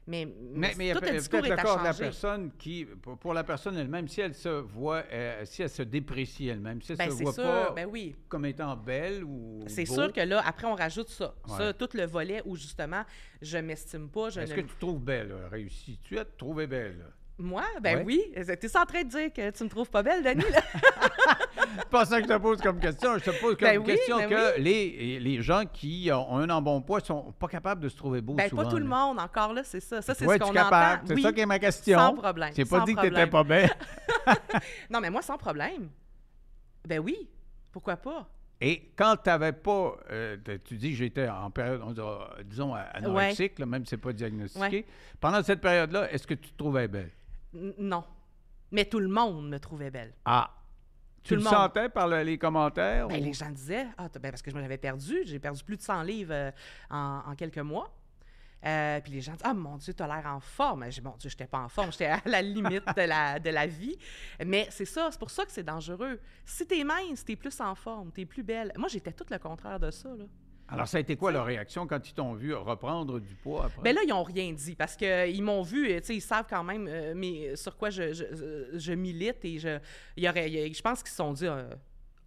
S2: Mais, tout peut-être la
S1: personne qui, pour, la personne elle-même, si elle se voit, euh, si elle se déprécie elle-même, si elle ben, se voit pas ben comme étant belle ou. C'est sûr que
S2: là, après, on rajoute ça. Ça, tout le volet où justement, je m'estime pas. Je Est-ce que tu
S1: trouves belle, euh, réussis-tu as trouvé belle?
S2: Moi? Ben oui. oui. es en train de dire que tu me trouves
S1: pas belle, Denis, pas ça que je te pose comme question. Je te pose comme ben question ben que les, les gens qui ont un bon ne sont pas capables de se trouver beaux ben, souvent, Pas tout le
S2: monde, encore là, c'est ça. Ça, c'est ce qu'on entend. C'est ça qui est ma question. Sans problème. pas dit que tu étais pas belle. non, mais moi, sans problème. Ben oui, pourquoi pas?
S1: Et quand tu n'avais pas, euh, tu dis j'étais en période, disons, anorexique, même si ce n'est pas diagnostiqué. Pendant cette période-là, est-ce que tu te trouvais belle?
S2: non. Mais tout le monde me trouvait belle.
S1: Ah, tu le, sentais par les commentaires? Ben, les gens
S2: disaient, ah, ben, parce que je me l'avais perdu, j'ai perdu plus de 100 livres euh, en, quelques mois. Euh, puis les gens disent Ah, mon Dieu, tu as l'air en forme. J'ai Mon Dieu, n'étais pas en forme, j'étais à la limite de la, de la vie. Mais c'est ça, c'est pour ça que c'est dangereux. Si tu es mince, tu es plus en forme, tu es plus belle. Moi, j'étais tout le contraire de ça. Là.
S1: Alors, ça a été quoi leur réaction quand ils t'ont vu reprendre du poids après? Bien
S2: là, ils n'ont rien dit parce qu'ils euh, m'ont vu, euh, tu ils savent quand même euh, sur quoi je, milite et je, y je pense qu'ils se sont dit,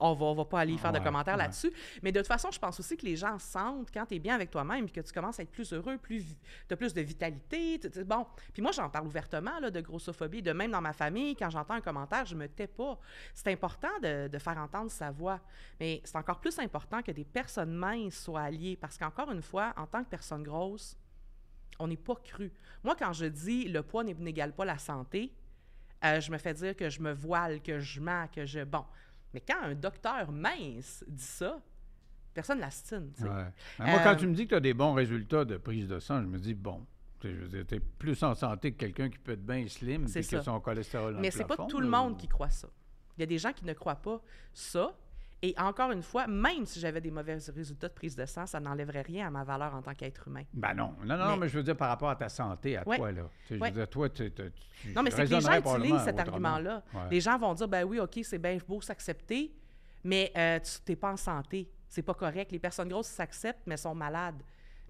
S2: on va, va pas aller faire de commentaires là-dessus. Mais de toute façon, je pense aussi que les gens sentent quand tu es bien avec toi-même, que tu commences à être plus heureux, plus tu as plus de vitalité. Bon, puis moi, j'en parle ouvertement de grossophobie. De même dans ma famille, quand j'entends un commentaire, je me tais pas. C'est important de, faire entendre sa voix. Mais c'est encore plus important que des personnes minces soient alliées parce qu'encore une fois, en tant que personne grosse, on n'est pas cru. Moi, quand je dis le poids n'égale pas la santé, euh, je me fais dire que je me voile, que je mens, que je. Bon, mais quand un docteur mince dit ça, personne ne l'astine. moi, quand euh, tu
S1: me dis que tu as des bons résultats de prise de sang, je me dis, bon, tu es plus en santé que quelqu'un qui peut être bien slim et que son cholestérol Mais c'est pas tout le monde
S2: qui croit ça. Il y a des gens qui ne croient pas ça. Et encore une fois, même si j'avais des mauvais résultats de prise de sang, ça n'enlèverait rien à ma valeur en tant qu'être humain. Ben non. Non, non, mais,
S1: je veux dire par rapport à ta santé, à toi, là. veux dire, toi, tu, Non, mais c'est que les gens utilisent cet argument-là. Les
S2: gens vont dire, ben oui, OK, c'est bien beau s'accepter, mais euh, tu n'es pas en santé. C'est pas correct. Les personnes grosses s'acceptent, mais sont malades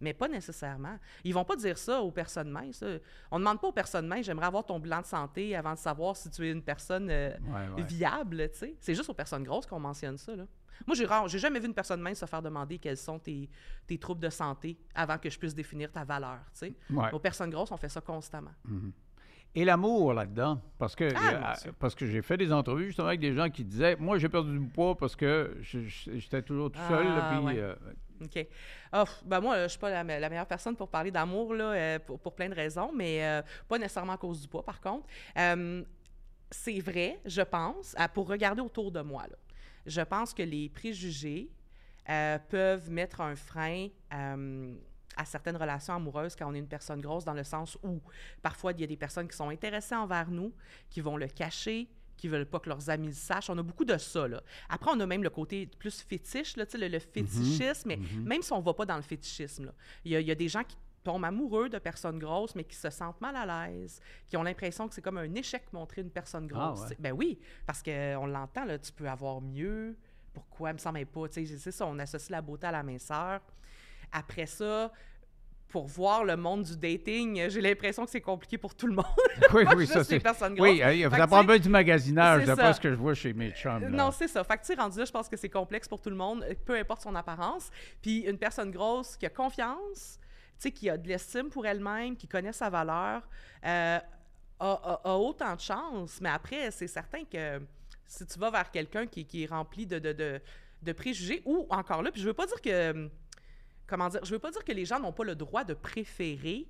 S2: mais pas nécessairement. Ils vont pas dire ça aux personnes minces. On demande pas aux personnes minces, j'aimerais avoir ton bilan de santé avant de savoir si tu es une personne euh, viable, tu sais. C'est juste aux personnes grosses qu'on mentionne ça, là. Moi, j'ai, j'ai jamais vu une personne mince se faire demander quels sont tes, troubles de santé avant que je puisse définir ta valeur, tu sais. Aux personnes grosses, on fait ça constamment.
S1: Mm-hmm. Et l'amour là-dedans, parce que ah, euh, parce que j'ai fait des entrevues justement avec des gens qui disaient, moi j'ai perdu du poids parce que j'étais toujours tout seul, ah, euh,
S2: OK. Oh, moi, je ne suis pas la, meilleure personne pour parler d'amour, euh, pour, plein de raisons, mais euh, pas nécessairement à cause du poids, par contre. c'est vrai, je pense, à, pour regarder autour de moi, je pense que les préjugés euh, peuvent mettre un frein à certaines relations amoureuses quand on est une personne grosse, dans le sens où parfois il y a des personnes qui sont intéressées envers nous, qui vont le cacher, qui veulent pas que leurs amis sachent. On a beaucoup de ça. Là. Après, on a même le côté plus fétiche, là, le, le mhm. fétichisme, mais mhm. même si on ne va pas dans le fétichisme, il y, a des gens qui tombent amoureux de personnes grosses, mais qui se sentent mal à l'aise, qui ont l'impression que c'est comme un échec montrer une personne ah, grosse. Ben oui, parce qu'on euh, l'entend, tu peux avoir mieux, pourquoi, me semble pas, c'est ça, on associe la beauté à la minceur. Après ça, pour voir le monde du dating, euh, j'ai l'impression que c'est compliqué pour tout le monde. oui, oui, ça c'est. Oui, il y a du magasinage, c'est pas ce que je vois chez mes chums. Non, c'est ça. Fait que, rendu là, je pense que c'est complexe pour tout le monde, euh, peu importe son apparence. Puis une personne grosse qui a confiance, tu sais, qui a de l'estime pour elle-même, qui connaît sa valeur, euh, a, a, autant de chance. Mais après, c'est certain que si tu vas vers quelqu'un qui, qui, est rempli de, de, de, de préjugés, ou encore là, puis je veux pas dire que hum, comment dire, je veux pas dire que les gens n'ont pas le droit de préférer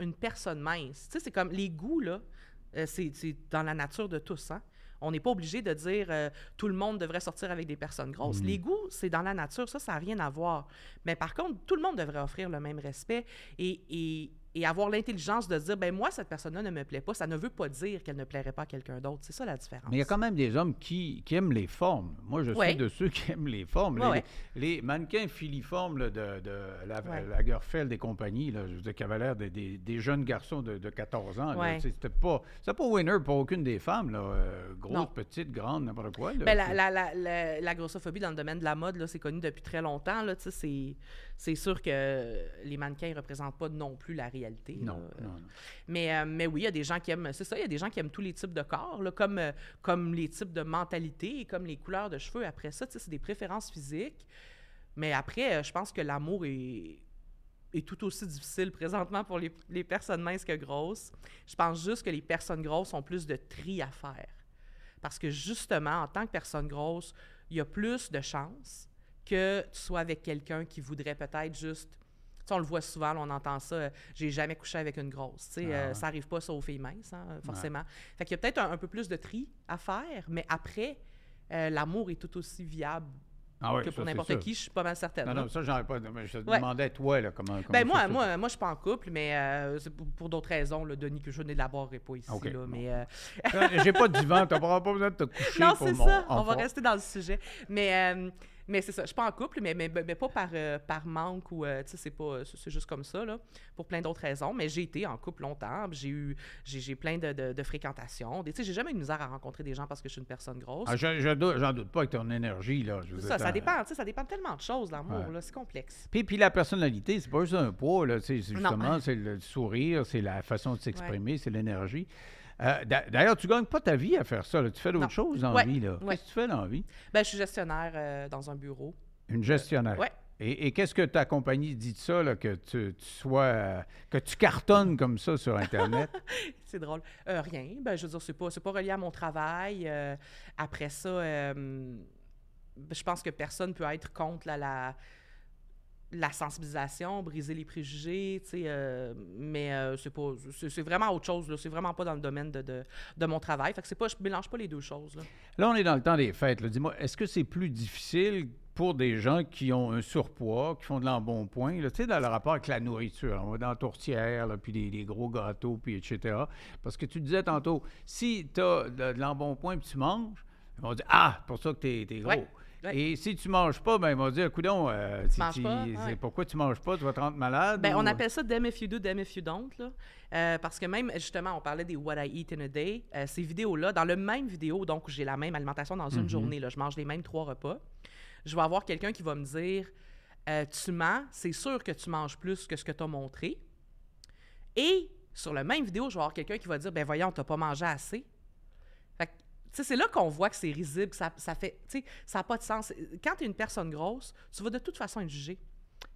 S2: une personne mince. Tu sais, c'est comme les goûts, là, euh, c'est dans la nature de tous, hein? On n'est pas obligé de dire euh, tout le monde devrait sortir avec des personnes grosses. Mm. Les goûts, c'est dans la nature, ça, ça n'a rien à voir. Mais par contre, tout le monde devrait offrir le même respect et et avoir l'intelligence de dire, ben moi, cette personne-là ne me plaît pas, ça ne veut pas dire qu'elle ne plairait pas à quelqu'un d'autre. C'est ça la différence. Mais
S1: il y a quand même des hommes qui, aiment les formes. Moi, je suis de ceux qui aiment les formes. les, mannequins filiformes de, la, Lagerfeld des compagnies là, je veux dire, qui des, jeunes garçons de, 14 ans, c'était pas, pas winner pour aucune des femmes, là, euh, grosse, petite, grande, n'importe quoi. Ben, la, la,
S2: la, la, grossophobie dans le domaine de la mode, là, c'est connu depuis très longtemps. C'est sûr que les mannequins ne représentent pas non plus la réalité non, non, Mais, euh, mais oui, il y a des gens qui aiment, c'est ça, il y a des gens qui aiment tous les types de corps, comme, euh, comme les types de mentalité comme les couleurs de cheveux. Après ça, c'est des préférences physiques. Mais après, euh, je pense que l'amour est, est tout aussi difficile présentement pour les, les personnes minces que grosses. Je pense juste que les personnes grosses ont plus de tri à faire. Parce que justement, en tant que personne grosse, il y a plus de chances que tu sois avec quelqu'un qui voudrait peut-être juste on le voit souvent, on entend ça. Euh, j'ai jamais couché avec une grosse. Euh, ah. ça arrive pas sauf aux filles minces, hein, forcément. Il Fait qu'il y a peut-être un, peu plus de tri à faire, mais après, euh, l'amour est tout aussi viable. Ah que pour n'importe qui, je suis pas mal certaine. Non, non, ça, j'en ai pas. je te demandais demandais,
S1: toi, là, comment. ben, moi, moi,
S2: moi, je suis pas en couple, mais c'est pour, d'autres raisons, Denis, que je ne l'aborderai pas ici. là, mais. J'ai pas de divan,
S1: t'as pas besoin de te
S2: coucher. Non, c'est ça. On va rester dans le sujet. Mais mais c'est ça, je suis pas en couple, mais, mais, mais pas par, euh, par manque ou, euh, tu sais, c'est pas, c'est juste comme ça, là, pour plein d'autres raisons. Mais j'ai été en couple longtemps, j'ai eu, j'ai, plein de, de, de fréquentations. Tu sais, j'ai jamais eu de misère à rencontrer des gens parce que je suis une personne grosse. Ah, je,
S1: j'en doute, pas avec ton énergie, là. ça, ça dépend,
S2: tu sais, ça dépend tellement de choses, l'amour, là, c'est complexe.
S1: Puis, puis la personnalité, c'est pas juste un poids, là, c'est justement, c'est le sourire, c'est la façon de s'exprimer, c'est l'énergie. Euh, d'ailleurs, tu ne gagnes pas ta vie à faire ça. Tu fais d'autres choses en vie. Là. Qu'est-ce que tu fais dans vie?
S2: Ben, je suis gestionnaire euh, dans un bureau.
S1: Une gestionnaire? Euh, oui. Et, qu'est-ce que ta compagnie dit de ça, que tu, sois, que tu cartonnes comme ça sur Internet?
S2: c'est drôle. rien. Ben, je veux dire, c'est pas, pas relié à mon travail. après ça, ben, je pense que personne ne peut être contre là, la la sensibilisation, briser les préjugés, tu sais, euh, mais euh, c'est vraiment autre chose, C'est vraiment pas dans le domaine de, mon travail. Fait que c'est pas, je mélange pas les deux choses, là.
S1: on est dans le temps des fêtes, Dis-moi, est-ce que c'est plus difficile pour des gens qui ont un surpoids, qui font de l'embonpoint, tu sais, dans le rapport avec la nourriture, on dans la tourtière, puis des, gros gâteaux, puis etc. Parce que tu disais tantôt, si tu as de, l'embonpoint puis tu manges, on dire « Ah, pour ça que tu es, gros et si tu ne manges pas, ben, ils vont dire, coudon, euh, pourquoi tu ne manges pas? Tu vas te rendre malade? Ben, On euh? appelle
S2: ça damn if you do, damn if you don't. Euh, parce que même, justement, on parlait des What I Eat in a Day. ces vidéos-là, dans le même vidéo, donc j'ai la même alimentation dans une mm-hmm. journée, je mange les mêmes trois repas. Je vais avoir quelqu'un qui va me dire, tu mens, c'est sûr que tu manges plus que ce que tu as montré. Et sur le même vidéo, je vais avoir quelqu'un qui va dire, ben voyons, tu n'as pas mangé assez c'est là qu'on voit que c'est risible, que ça, ça fait, ça n'a pas de sens. Quand tu es une personne grosse, tu vas de toute façon être jugé.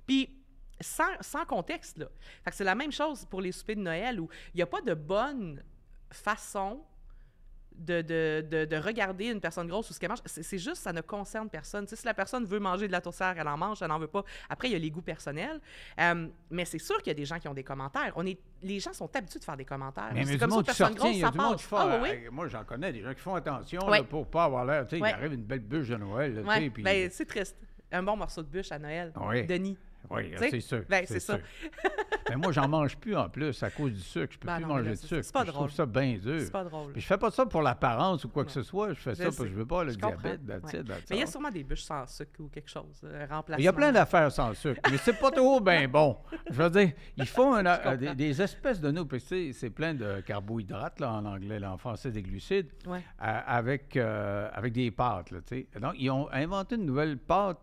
S2: Puis, sans, sans contexte, là. c'est la même chose pour les soupers de Noël où il n'y a pas de bonne façon de, de, de, regarder une personne grosse ou ce qu'elle mange, c'est juste, ça ne concerne personne. si la personne veut manger de la tourtière, elle en mange, elle n'en veut pas. Après, il y a les goûts personnels. Euh, mais c'est sûr qu'il y a des gens qui ont des commentaires. On est, les gens sont habitués de faire des commentaires. Mais, c'est comme si une personne grosse, ça passe. Fait, ah,
S1: euh, Moi, j'en connais des gens qui font attention pour ne pour pas avoir l'air. Il arrive une belle bûche de Noël. Puis... Ben, c'est
S2: triste. Un bon morceau de bûche à Noël.
S1: Denis. Oui, euh, c'est sûr. Ben, c'est ça. Mais moi, j'en mange plus en plus à cause du sucre. Je peux ben ben plus manger de sucre. C'est pas drôle. Je trouve ça bien dur. C'est pas drôle. Puis je fais pas ça pour l'apparence ou quoi que ce soit. Je fais ça parce que je veux pas le diabète. Mais il y
S2: a sûrement des bûches sans sucre ou quelque chose. Euh, il y a plein
S1: d'affaires sans sucre. mais c'est pas trop bien bon. Je veux dire, ils font euh, des, espèces de nous. c'est plein de carbohydrates là, en anglais, en français, des glucides. avec, avec des pâtes. Là, Donc, ils ont inventé une nouvelle pâte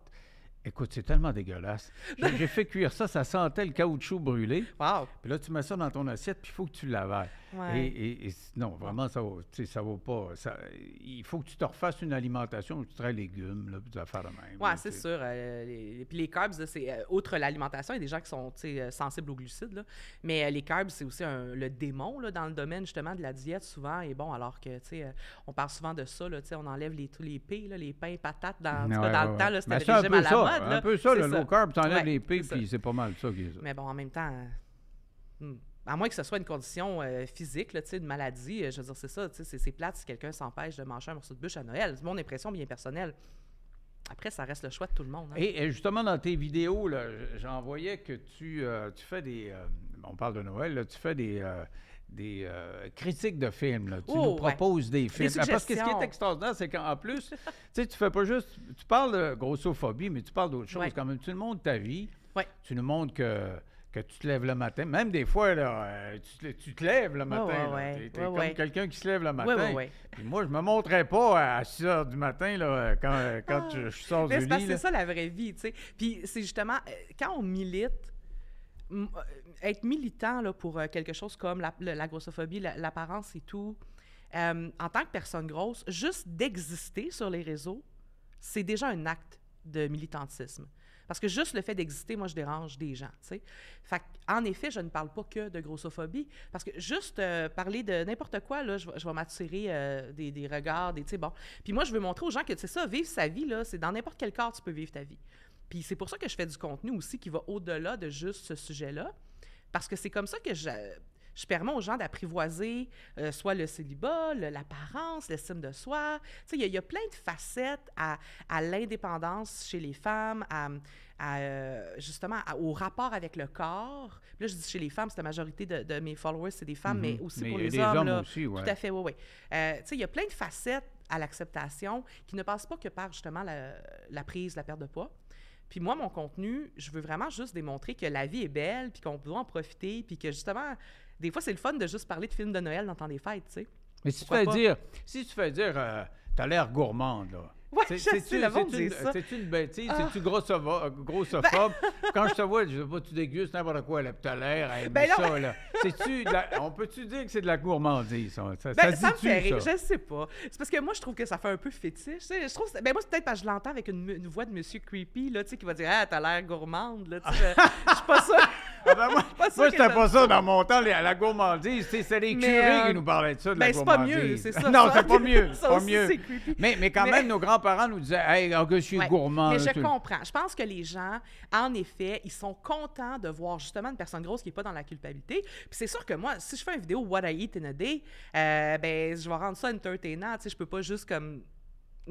S1: Écoute, c'est tellement dégueulasse. J'ai fait cuire ça, ça sentait le caoutchouc brûlé. Wow! Puis là, tu mets ça dans ton assiette, puis il faut que tu l'avales. Et, non, vraiment, ça ne ça vaut pas. Ça, il faut que tu te refasses une alimentation tu traites légumes, là, vas faire de même.
S2: Oui, c'est sûr. Euh, les, puis les carbs, c'est Autre euh, outre l'alimentation, il y a des gens qui sont euh, sensibles aux glucides, là, mais les carbs, c'est aussi le démon là, dans le domaine justement de la diète souvent. Et bon, alors que, tu sais, on parle souvent de ça, là, on enlève les, tous les pés, là, les pains, patates, dans, le temps, c'était le régime à la mode. Un peu ça, le low carb, tu enlèves les pés, puis c'est pas mal ça. Mais bon, en même temps... Hmm. À moins que ce soit une condition euh, physique, là, une maladie, euh, je veux dire, c'est ça, c'est plate si quelqu'un s'empêche de manger un morceau de bûche à Noël. C'est mon impression bien personnelle. Après, ça reste le choix de tout le monde. Hein. Et,
S1: justement, dans tes vidéos, j'en voyais que tu, euh, tu fais des. on parle de Noël, tu fais des. des critiques de films. Là. Tu oh, nous proposes des films. Ben, parce que ce qui est extraordinaire, c'est qu'en plus, tu fais pas juste. Tu parles de grossophobie, mais tu parles d'autre chose. Quand même, tu nous montres ta vie. Tu nous montres que que tu te lèves le matin. Même des fois, là, euh, tu, te lèves le matin. tu es, comme quelqu'un qui se lève le matin. Puis moi, je me montrerai pas à 6 heures du matin quand, euh, ah. je, sors du lit. C'est ça
S2: la vraie vie. Puis c'est justement, euh, quand on milite, être militant pour quelque chose comme la, grossophobie, l'apparence et tout, en tant que personne grosse, juste d'exister sur les réseaux, c'est déjà un acte de militantisme. Parce que juste le fait d'exister, moi, je dérange des gens, tu sais. Fait en effet, je ne parle pas que de grossophobie, parce que juste euh, parler de n'importe quoi, là, je, vais m'attirer euh, des, regards, des, tu sais, bon. Puis moi, je veux montrer aux gens que, c'est ça, vivre sa vie, là, c'est dans n'importe quel corps, tu peux vivre ta vie. Puis c'est pour ça que je fais du contenu aussi qui va au-delà de juste ce sujet-là, parce que c'est comme ça que je je permets aux gens d'apprivoiser euh, soit le célibat, l'apparence, l'estime de soi. Tu sais, il y, a plein de facettes à, l'indépendance chez les femmes, à, euh, justement au rapport avec le corps. Là, je dis chez les femmes, c'est la majorité de, mes followers, c'est des femmes, mhm. mais aussi pour les hommes. là, Tout à fait, oui, oui. Euh, tu sais, il y a plein de facettes à l'acceptation qui ne passent pas que par justement la, la prise, la perte de poids. Puis moi, mon contenu, je veux vraiment juste démontrer que la vie est belle, puis qu'on peut en profiter, puis que justement, des fois, c'est le fun de juste parler de films de Noël dans temps des fêtes, tu sais.
S1: Mais si tu fais dire, si tu fais dire, euh, t'as l'air gourmande, là. Ouais, c'est, tu le ça. C'est une bêtise, ah. c'est-tu euh, grossophobe? grossophobe? Quand je te vois, je sais pas, tu dégustes n'importe quoi, t'as l'air, hey, ben ça, là. -tu on peut-tu dire que c'est de la gourmandise? Ça, ça, ben, ça me fait rire, je
S2: sais pas. C'est parce que moi, je trouve que ça fait un peu fétiche. Je trouve, ben moi, c'est peut-être parce que je l'entends avec une, voix de monsieur creepy, là, tu sais, qui va dire « Ah, t'as l'air gourmande, là, tu sais.
S1: Je suis pas sûre. Ah ben, moi, je c'était pas ça dans mon temps, les, la gourmandise. C'est les curés euh, qui nous parlaient de ça, de ben, la pas mieux, c'est ça. non, c'est pas mieux. c'est pas mieux. Mais, mais quand même, nos grands-parents nous disaient Hey, que je suis gourmand. Mais je
S2: comprends. Je pense que les gens, en effet, ils sont contents de voir justement une personne grosse qui n'est pas dans la culpabilité. Puis c'est sûr que moi, si je fais une vidéo What I Eat in a Day, euh, ben, je vais rendre ça entertainant. Tu sais, je peux pas juste comme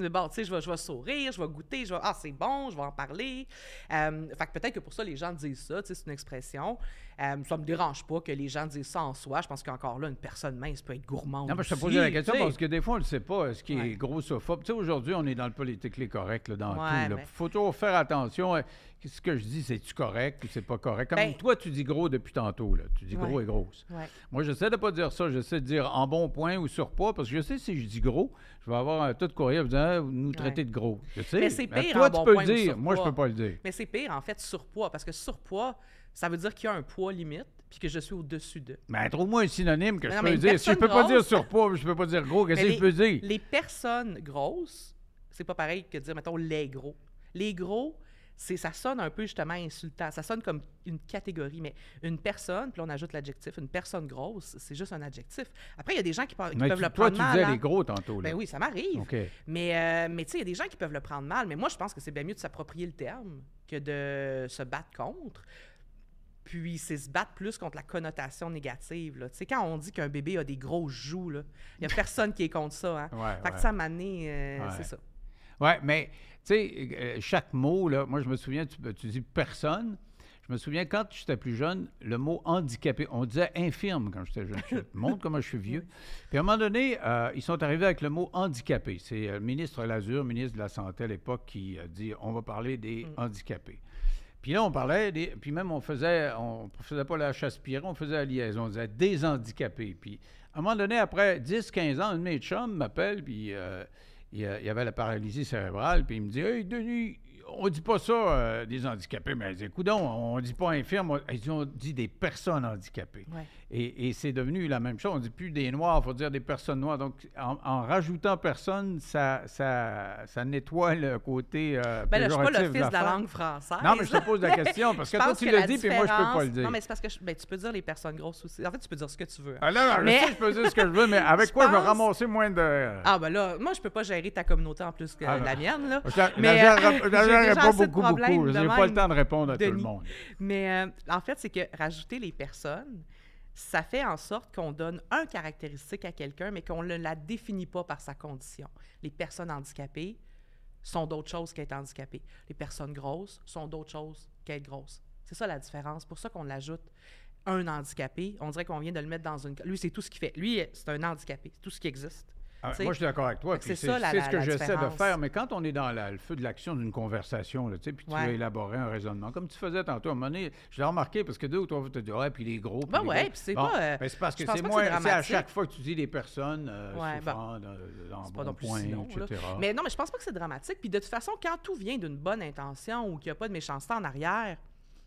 S2: bon, tu sais, je vais, sourire, je vais goûter, je vais, ah, c'est bon, je vais en parler. Euh, fait peut-être que pour ça, les gens disent ça, tu sais, c'est une expression. Euh, ça me dérange pas que les gens disent ça en soi. Je pense qu'encore là, une personne mince peut être gourmande. Non, mais je te pose la question parce
S1: que des fois, on ne sait pas ce qui est grossophobe. Tu sais, aujourd'hui, on est dans le politique correct, corrects, dans tout. Il faut toujours faire attention. Euh, ce que je dis, c'est-tu correct ou c'est pas correct? Comme ben- toi, tu dis gros depuis tantôt, là. Tu dis gros et grosse. Moi, j'essaie de pas dire ça. J'essaie de dire en bon point ou surpoids, parce que je sais si je dis gros, je vais avoir un tas de courriers disant ah, nous traiter de gros. sais. Mais c'est pire. en tu dire. Moi, je peux pas le dire.
S2: Mais c'est pire, en fait, surpoids, parce que surpoids, ça veut dire qu'il y a un poids limite puis que je suis au-dessus de. Mais ben, trouve-moi
S1: un synonyme que je peux dire. Si je peux pas dire surpoids, je peux pas dire gros, qu'est-ce que je peux dire?
S2: Les personnes grosses, c'est pas pareil que dire, mettons, les gros. Les gros, c'est ça sonne un peu justement insultant. Ça sonne comme une catégorie, mais une personne, puis on ajoute l'adjectif, une personne grosse, c'est juste un adjectif. Après, il y a des gens qui, peuvent le prendre toi, mal. Tu disais hein. les gros tantôt. Ben oui, ça m'arrive. Euh, mais, tu sais, il y a des gens qui peuvent le prendre mal, mais moi je pense que c'est bien mieux de s'approprier le terme que de se battre contre. Puis c'est se battre plus contre la connotation négative. Tu sais, quand on dit qu'un bébé a des gros joues, il n'y a personne qui est contre ça. Hein? fait que ça, m'a euh, c'est ça.
S1: Oui, mais tu sais, euh, chaque mot, là, moi je me souviens, tu, ben, tu dis personne. Je me souviens, quand j'étais plus jeune, le mot handicapé, on disait infirme quand j'étais jeune. Je te montre comment je suis vieux. Puis à un moment donné, euh, ils sont arrivés avec le mot handicapé. C'est euh, le ministre Lazur, ministre de la Santé à l'époque, qui a dit on va parler des mm. handicapés. Puis là, on parlait, des, puis même on faisait, on faisait pas la chasse pirée, on faisait la liaison, on disait des handicapés. Puis à un moment donné, après 10-15 ans, un de mes chums m'appelle, puis il y euh, avait la paralysie cérébrale, puis il me dit Hey, Denis, on dit pas ça euh, des handicapés, mais écoute, on dit pas infirme, on, ils ont dit des personnes handicapées. Et, et c'est devenu la même chose. On dit plus des noirs, il faut dire des personnes noires. Donc, en, rajoutant personne, ça, ça, ça, nettoie le côté. Euh, ben je suis pas le fils de la langue française. Non, mais je te pose la question parce que toi, tu le dis, puis moi, je peux pas le dire. Non, mais
S2: c'est parce que ben, tu peux dire les personnes grosses aussi. En fait, tu peux dire ce que tu
S1: veux. Ah, mais... je, sais, je peux dire ce que je veux, mais avec quoi je vais ramasser moins de.
S2: Ah, ben là, moi, je peux pas gérer ta communauté en plus que ah, ben. la mienne. Là. Je n'ai pas beaucoup, pas le temps de répondre à tout le monde. Mais euh, en fait, c'est que rajouter les personnes, ça fait en sorte qu'on donne un caractéristique à quelqu'un, mais qu'on ne la définit pas par sa condition. Les personnes handicapées sont d'autres choses qu'être handicapées. Les personnes grosses sont d'autres choses qu'être grosses. C'est ça la différence. pour ça qu'on l'ajoute un handicapé. On dirait qu'on vient de le mettre dans une. Lui, c'est tout ce qu'il fait. Lui, c'est un handicapé. C'est tout ce qui existe. Ah, moi, je suis d'accord avec toi. C'est ce que j'essaie de faire.
S1: Mais quand on est dans le feu de l'action d'une conversation, puis tu veux élaborer un raisonnement, comme tu faisais tantôt, à un moment donné, je l'ai remarqué parce que deux ou trois fois, tu te dis, ouais, puis les gros. Ben ouais, puis c'est pas. Euh, ben, c'est parce que c'est moins. à chaque fois que tu dis des personnes euh, bah, dans, bon point, etc. Mais non, mais
S2: je pense pas que c'est dramatique. Puis de toute façon, quand tout vient d'une bonne intention ou qu'il n'y a pas de méchanceté en arrière,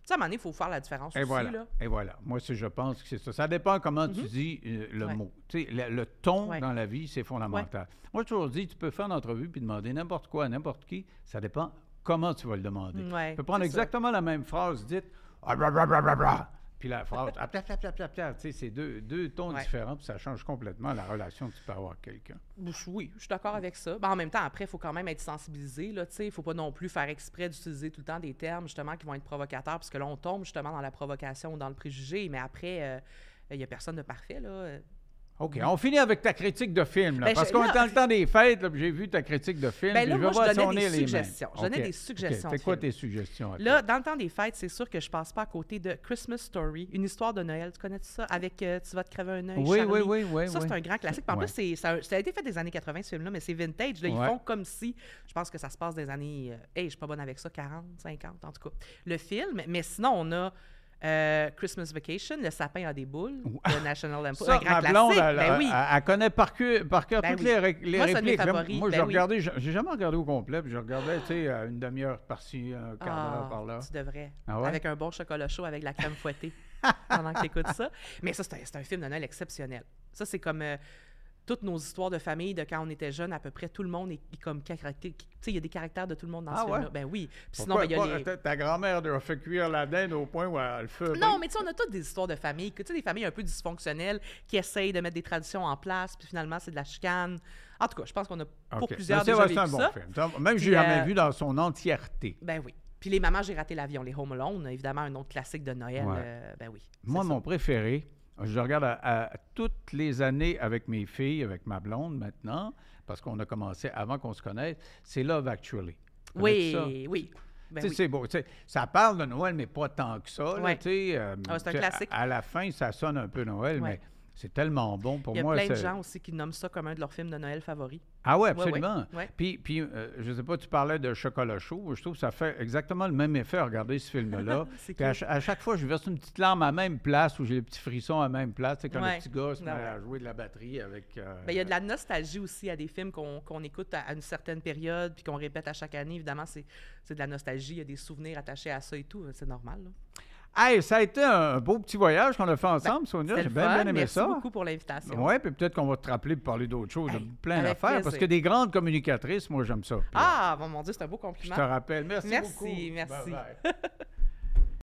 S2: sais, à un moment il faut faire la différence Et aussi, Là.
S1: Et voilà. Moi, je pense que c'est ça. Ça dépend comment tu mm-hmm. dis euh, le mot. Tu sais, le, ton dans la vie, c'est fondamental. Moi, j'ai toujours dit, tu peux faire une entrevue puis demander n'importe quoi à n'importe qui. Ça dépend comment tu vas le demander.
S2: Mm, tu peux prendre exactement
S1: la même phrase dite « ah, bla, puis la phrase, ah, c'est deux, deux tons différents, puis ça change complètement la relation que tu peux avoir avec quelqu'un.
S2: Oui, je suis d'accord avec ça. Ben, en même temps, après, il faut quand même être sensibilisé, là, tu faut pas non plus faire exprès d'utiliser tout le temps des termes, justement, qui vont être provocateurs, parce que là, on tombe justement dans la provocation ou dans le préjugé, mais après... Euh, il n'y a personne de parfait. Là.
S1: OK. On finit avec ta critique de film, là, ben, parce qu'on est dans le temps des fêtes, j'ai vu ta critique de film. Ben là, je moi, je donnais des suggestions. Je donnais des suggestions. C'est quoi tes suggestions?
S2: Là, dans le temps des fêtes, c'est sûr que je passe pas à côté de Christmas Story, une histoire de Noël. Tu connais ça? Avec euh, Tu vas te crever un œil, oui, oui, oui, oui, Ça, c'est un grand classique. En plus, ça, ça, a été fait des années 80, ce film-là, mais c'est vintage. Là, Ils font comme si, je pense que ça se passe des années, euh, hey, je suis pas bonne avec ça, 40, 50, en tout cas, le film. Mais sinon, on a euh, Christmas Vacation, Le sapin à des boules, le National Lampoon, un grand classique. Elle, ben oui.
S1: elle, connaît par cœur, par cœur ben toutes les, Moi, les moi, répliques. Favoris, moi, je j'ai jamais regardé au complet, puis je regardais, tu sais, euh, une demi-heure par-ci, un quart d'heure ah, par-là. Tu devrais. Ah avec
S2: un bon chocolat chaud avec la crème fouettée pendant que tu écoutes ça. Mais ça, c'est un, film de Noël exceptionnel. Ça, c'est comme... Euh, toutes nos histoires de famille de quand on était jeune, à peu près tout le monde est,
S1: comme caractère.
S2: Tu sais, il y a des caractères de tout le monde dans ah ce film-là. Ben oui. Puis sinon, ben, y a
S1: Ta grand-mère a fait cuire la dinde au point où elle le fait. Non,
S2: mais tu sais, on a toutes des histoires de famille, tu sais, des familles un peu dysfonctionnelles qui essayent de mettre des traditions en place, puis finalement, c'est de la chicane. En tout cas, je pense qu'on a pour plusieurs déjà un bon ça. Film. Même j'ai jamais euh, vu dans son
S1: entièreté.
S2: Ben oui. Puis les mamans, j'ai raté l'avion, les Home Alone, évidemment un autre classique de Noël. Euh, ben oui.
S1: Moi, mon préféré, je regarde à, toutes les années avec mes filles, avec ma blonde maintenant, parce qu'on a commencé avant qu'on se connaisse, c'est Love Actually. Oui, ben oui. C'est beau. ça parle de Noël, mais pas tant que ça. tu euh, ah, c'est un classique. À, la fin, ça sonne un peu Noël, mais c'est tellement bon pour moi. Il y a plein de gens
S2: aussi qui nomment ça comme un de leurs films de Noël favoris. Ah oui, absolument.
S1: Puis, puis euh, je ne sais pas, tu parlais de chocolat chaud. Je trouve que ça fait exactement le même effet à regarder ce film-là. à, chaque fois, je verse une petite larme à même place ou j'ai les petits frissons à même place. C'est comme le petit gars se met à jouer de la batterie avec... Euh, ben, il y a de
S2: la nostalgie aussi à des films qu'on écoute à, une certaine période puis qu'on répète à chaque année. Évidemment, c'est de la nostalgie. Il y a des souvenirs attachés à ça et tout. C'est normal.
S1: Hey, ça a été un beau petit voyage qu'on a fait ensemble, ben, Sonia. J'ai bien, aimé ça. Merci beaucoup pour l'invitation. Oui, puis peut-être qu'on va te rappeler pour parler d'autres choses, plein d'affaires. Parce que des grandes communicatrices, moi, j'aime ça.
S2: ah, bon, mon Dieu, c'est un beau compliment. Je te rappelle. Merci, merci beaucoup. Merci, merci.